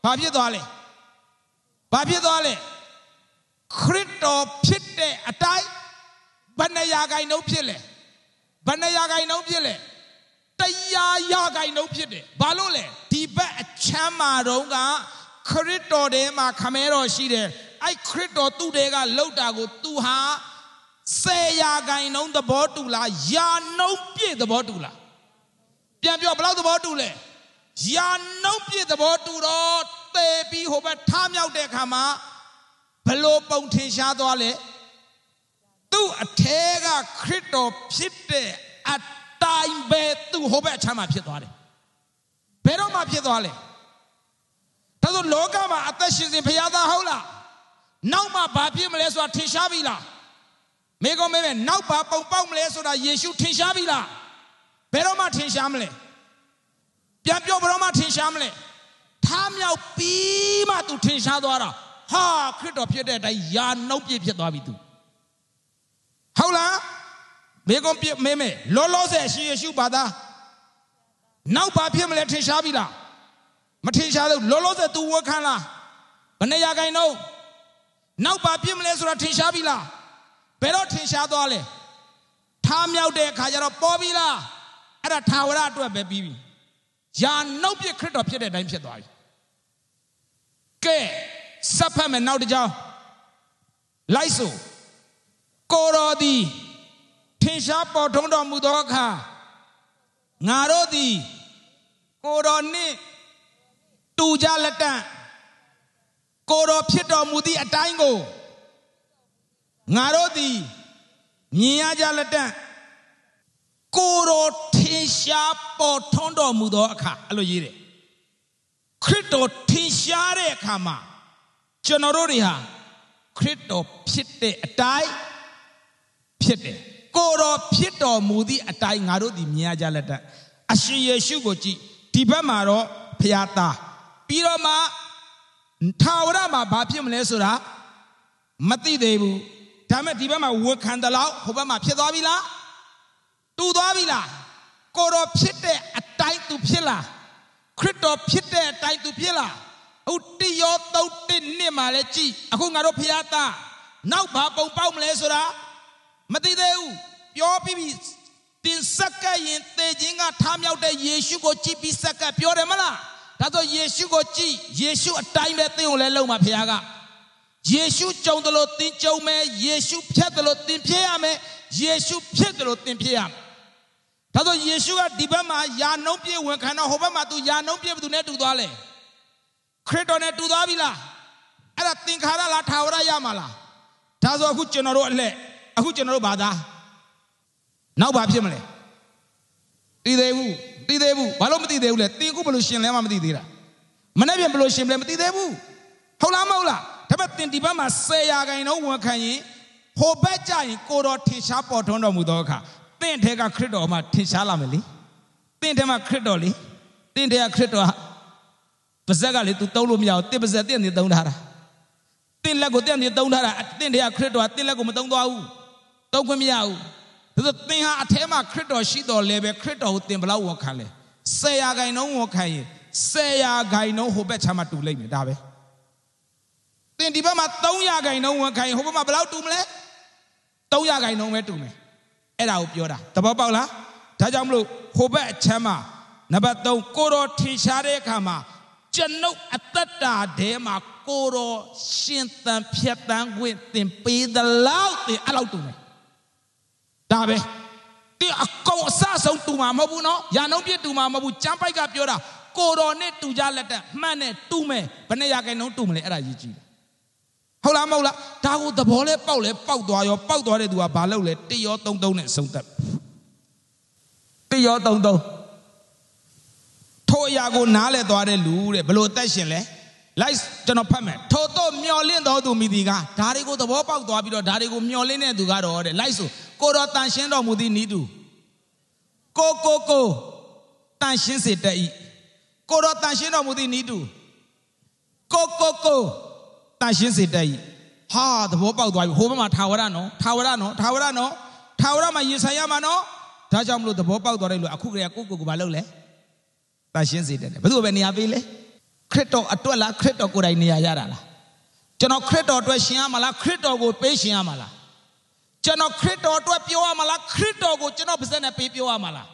ဘာဖြစ်သွားလဲဘာဖြစ်သွားလဲခရစ်တော်ဖြစ်တဲ့အတိုင်းဘယ်နှရာဂိုင်နှုန်းဖြစ်လဲဘယ်နှရာဂိုင်နှုန်းဖြစ်လဲတရားရာဂိုင်နှုန်းဖြစ်တယ်ဘာလို့လဲဒီဘက်အချမ်းမာတုံးကခရစ်တော်ထဲမှာခမဲတော်ရှိတယ်အဲ့ခရစ်တော်သူ့တဲကလှုပ်တာကိုသူဟာ10ရာခိုင်နှုန်းသဘောတူလားယာနှုန်းပြည့်သဘောတူလားပြန်ပြောဘယ်လောက်သဘောတူလဲယာနှုတ်ပြည့်သဘောတူတော့သေပြီးဟိုဘက်ထားမြောက်တဲ့အခါမှာဘလို့ပုံထင်ရှားသွားလဲသူ့အထဲကခရစ်တော်ဖြစ်တဲ့အတိုင်းပဲသူ့ဟိုဘက်အချမ်းမှာဖြစ်သွားတယ်ဘယ်တော့မှဖြစ်သွားလဲဒါဆိုလောကမှာအသက်ရှင်စဉ်ဘုရားသားဟုတ်လားနောက်မှဘာဖြစ်မလဲဆိုတာထင်ရှားပြီလားမိကောမဲမဲနောက်ပါပုံပေါက်မလဲဆိုတာယေရှုထင်ရှားပြီလားဘယ်တော့မှထင်ရှားမလဲပြန်ပြောဘယ်တော့မှထင်ရှားမလဲထားမြောက်ပြီးမှသူထင်ရှားသွားတာဟာခရစ်တော်ဖြစ်တဲ့အတိုင်းယာနှုတ်ပြည့်ဖြစ်သွားပြီသူဟုတ်လားမိကောပြမဲမဲလောလောဆယ်ရှင်ယေရှုပါသားနောက်ပါဖြစ်မလဲထင်ရှားပြီလားမထင်ရှားတော့လောလောဆယ် तू ဝတ်ခံလားဘယ်နှရာခိုင်တော့နောက်ပါဖြစ်မလဲဆိုတာထင်ရှားပြီလားဘယ်တော့ထင်ရှားသွားလဲထားမြောက်တဲ့အခါကျတော့ပေါ်ပြီလားအဲ့ဒါထာဝရအတွက်ပဲပြီးပြီယာနှုတ်ပြခရစ်တော်ဖြစ်တဲ့အတိုင်းဖြစ်သွားပြီကဲစဖတ်မယ်နောက်တစ်ကြောင်းလိုက်စို့ကိုတော်သည်ထင်ရှားပေါ်ထွန်းတော်မူသောအခါငါတို့သည်ကိုတော်နှင့်တူကြလက်တန့်ကိုတော်ဖြစ်တော်မူသည့်အတိုင်းကိုငါတို့သည်မြင်ရကြလက်တန့်ကိုယ်တော်ထင်ရှားပေါ်ထွန်းတော်မူသောအခါအဲ့လိုရေးတယ်ခရစ်တော်ထင်ရှားတဲ့အခါမှာကျွန်တော်တို့တွေဟာခရစ်တော်ဖြစ်တဲ့အတိုင်းဖြစ်တယ်ကိုယ်တော်ဖြစ်တော်မူသည့်အတိုင်းငါတို့ဒီမြင်ရကြလက်တအရှင်ယေရှုကိုကြည်ဒီဘက်မှာတော့ဖျားသားပြီးတော့မှထာဝရမှာဘာဖြစ်မလဲဆိုတာမသိသေးဘူးဒါမဲ့ဒီဘက်မှာဝန်ခံတယ်လို့ဟိုဘက်မှာဖြစ်သွားပြီလားတူသွားပြီလားကိုတော်ဖြစ်တဲ့အတိုင်းသူဖြစ်လားခရစ်တော်ဖြစ်တဲ့အတိုင်းသူဖြစ်လားဟုတ်တရောတုတ်တနှစ်မှာလဲကြည်အခုငါတို့ဖျားသားနောက်ဘာပုံပေါက်မလဲဆိုတာမသိသေးဘူးပြောပြီးပြီတင်ဆက်ကပ်ရင်သေခြင်းကထားမြောက်တဲ့ယေရှုကိုကြည်ပြီးဆက်ကပ်ပြောတယ်မလားဒါဆိုယေရှုကိုကြည်ယေရှုအတိုင်းပဲသင်ကိုလဲလုံးမှာဖျားကယေရှုကြုံတယ်လို့သင်ကြုံမယ်ယေရှုဖြတ်တယ်လို့သင်ဖြတ်ရမယ်ယေရှုဖြစ်တယ်လို့သင်ဖြစ်ရမယ်။ဒါဆိုယေရှုကဒီဘက်မှာယာနှုံးပြေဝင်ခံတော့ဟိုဘက်မှာသူယာနှုံးပြေဘသူနဲ့တူသွားလဲ။ခရစ်တော်နဲ့တူသွားပြီလား။အဲ့ဒါသင်္ခါရလားထာဝရရမှာလား။ဒါဆိုအခုကျွန်တော်တို့အလှည့်အခုကျွန်တော်တို့ဘာသာနောက်ဘာဖြစ်မလဲ။တည်သေးဘူးတည်သေးဘူးဘာလို့မတည်သေးဘူးလဲ။သင်ခုဘယ်လိုရှင်လဲမှမတည်သေးတာ။မနေ့ပြန်ဘယ်လိုရှင်လဲမတည်သေးဘူး။ဟုတ်လားမဟုတ်လား။ဒါပေမဲ့တင်ဒီဘက်မှာ10ရာခိုင်နှုန်းဝန်ခံရင်ဟိုဘက်ကြရင်ကိုတော်ထင်ရှားပေါ်ထွန်းတော်မူသောအခါတင့်ထဲကခရစ်တော်မှာထင်ရှားလာမယ်လေတင့်ထဲမှာခရစ်တော်လေတင့်ထဲကခရစ်တော်ပါဇက်ကလေ तू တုံးလို့မရဘူးတင့်ပါဇက်တင့်နေတုံးထားတာတင့်လက်ကိုတင့်နေတုံးထားတာတင့်ထဲကခရစ်တော်ကတင့်လက်ကိုမတုံးသွားဘူးတုံးခွင့်မရဘူးဒါဆိုသင်ဟာအထဲမှာခရစ်တော်ရှိတော်လဲပဲခရစ်တော်ကိုသင်ဘလောက်ဝန်ခံလဲ၁၀ရာခိုင်နှုန်းဝန်ခံရင်၁၀ရာခိုင်နှုန်းဟိုဘက်ချမ်းမှာတူလိုက်မယ်ဒါပဲ။တင်ဒီဘက်မှာ300ခိုင်နှုန်းဝင်ခိုင်ဟိုဘက်မှာဘယ်လောက်တူမလဲ300ခိုင်နှုန်းပဲတူမယ်အဲ့ဒါကိုပြောတာသဘောပေါက်လားဒါကြောင့်မလို့ဟိုဘက်အချမ်းမှာနံပါတ်3ကိုတော်ထင်ရှားတဲ့အခါမှာကျွန်ုပ်အသက်တာထဲမှာကိုတော်ရှင်သန်ဖြတ်တန်းခွင့်သင်ပေးသလောက်သင်အဲ့လောက်တူမယ်ဒါပဲတင်အကုန်အစဆုံးတူမှာမဟုတ်ဘူးနော်ရာနှုန်းပြည့်တူမှာမဟုတ်ဘူးကျမ်းပိုက်ကပြောတာကိုတော်နဲ့တူကြလက်တက်မှန်နဲ့တူမယ်ဘယ်နဲ့ရာခိုင်နှုန်းတူမလဲအဲ့ဒါရေးကြည့်ဟုတ်လားမဟုတ်လားဒါကိုသဘောလဲပေါက်လဲပေါက်သွားရောပေါက်သွားတဲ့သူကဘာလုပ်လဲတရောသုံးသုံးနဲ့ဆုံးသက်တရောသုံးသုံးထိုအရာကိုနားလဲသွားတဲ့လူတဲ့ဘလို့အသက်ရှင်လဲ light ကျွန်တော်ဖတ်မယ်ထိုတော့မျောလင့်တော်သူမိသည်ကဒါတွေကိုသဘောပေါက်သွားပြီးတော့ဒါတွေကိုမျောလင့်တဲ့သူကတော့တဲ့ light ဆိုကိုတော်တန်ရှင်းတော်မူသည့်ဤသူကိုကိုကိုတန်ရှင်းစေတတ်ဤကိုတော်တန်ရှင်းတော်မူသည့်ဤသူကိုကိုကိုတန်ရှင်းစေတတ်၏ဟာသဘောပေါက်သွားပြီဟိုဘက်မှာထာဝရနော်ထာဝရနော်ထာဝရနော်ထာဝရမှာရင်ဆိုင်ရမှာနော်ဒါကြောင့်မလို့သဘောပေါက်သွားတဲ့လူအခုကလေးကကိုကိုကိုမလုပ်လဲတန်ရှင်းစေတတ်တယ်ဘယ်သူပဲနေရာပေးလဲခရစ်တော်အတွက်လားခရစ်တော်ကိုယ်တိုင်နေရာရတာလားကျွန်တော်ခရစ်တော်အတွက်ရှင်ရမလားခရစ်တော်ကို ပေးရှင်ရမလားကျွန်တော်ခရစ်တော်အတွက်ပြောရမလားခရစ်တော်ကိုကျွန်တော်ပါစက်နဲ့ပေးပြောရမလား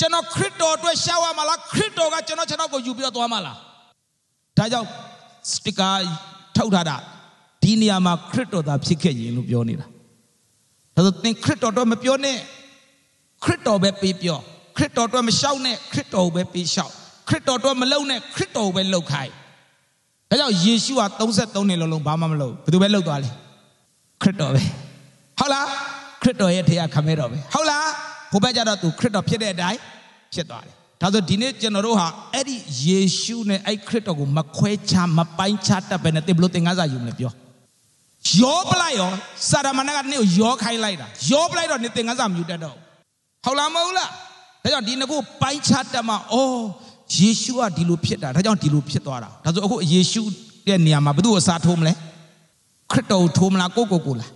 ကျွန်တော်ခရစ်တော်အတွက်ရှောက်ရမလားခရစ်တော်ကကျွန်တော်ခြေထောက်ကိုယူပြီးတော့သွားမလားဒါကြောင့်စပီကာထောက်ထားတာဒီနေရာမှာခရစ်တော်သာဖြစ်ခဲ့ရင်လို့ပြောနေတာဒါဆိုသင်ခရစ်တော်တော့မပြောနဲ့ခရစ်တော်ပဲပေးပြောခရစ်တော်တော့မရှောက်နဲ့ခရစ်တော်ပဲပေးရှောက်ခရစ်တော်တော့မလုံနဲ့ခရစ်တော်ပဲလှုပ်ခိုင်းဒါကြောင့်ယေရှုက33နှစ်လုံးလုံးဘာမှမလုပ်ဘူးဘယ်သူပဲလှုပ်သွားလဲခရစ်တော်ပဲဟုတ်လားခရစ်တော်ရဲ့ထေရခမဲတော်ပဲဟုတ်လားဘုဘက်ကြတော့သူခရစ်တော်ဖြစ်တဲ့အတိုင်းဖြစ်သွားတယ်ဒါဆိုဒီနေ့ကျွန်တော်တို့ဟာအဲ့ဒီယေရှုနဲ့အဲ့ခရစ်တော်ကိုမခွဲခြားမပိုင်းခြားတတ်ပဲနဲ့သင်ဘလို့သင်ခန်းစာယူမလဲပြောယောပလိုက်ရောစာရမဏေကဒီနေ့ကိုယောခိုင်းလိုက်တာယောပလိုက်တော့နေသင်ခန်းစာမယူတတ်တော့ဟုတ်လားမဟုတ်လားဒါကြောင့်ဒီနှစ်ခုပိုင်းခြားတတ်မှအော်ယေရှုကဒီလိုဖြစ်တာဒါကြောင့်ဒီလိုဖြစ်သွားတာဒါဆိုအခုယေရှုရဲ့နေရာမှာဘယ်သူ့အစားထိုးမလဲခရစ်တော်ကိုထိုးမလားကိုကိုကိုလား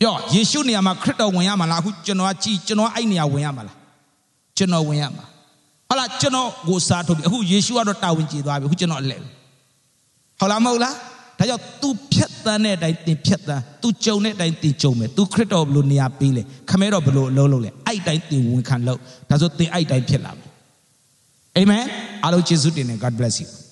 ပြောယေရှုနေရာမှာခရစ်တော်ဝင်ရမှာလားအခုကျွန်တော်ကကြည်ကျွန်တော်အဲ့နေရာဝင်ရမှာလားကျွန်တော်ဝင်ရမှာဟုတ်လားကျွန်တော်ကိုစားထုတ်ပြီအခုယေရှုကတော့တာဝန်ကျေသွားပြီအခုကျွန်တော်အလဲဟုတ်လားမဟုတ်လားဒါကြောင့် तू ဖြတ်တန်းတဲ့အတိုင်းသင်ဖြတ်တန်း तू ကြုံတဲ့အတိုင်းသင်ကြုံမယ် तू ခရစ်တော်ဘလို့နေရာပေးလဲခမဲတော်ဘလို့အလုံးလုံးလဲအဲ့တိုင်းသင်ဝန်ခံလို့ဒါဆိုသင်အဲ့တိုင်းဖြစ်လာမယ်အာမင်အားလုံးယေရှုတင်နေ God bless you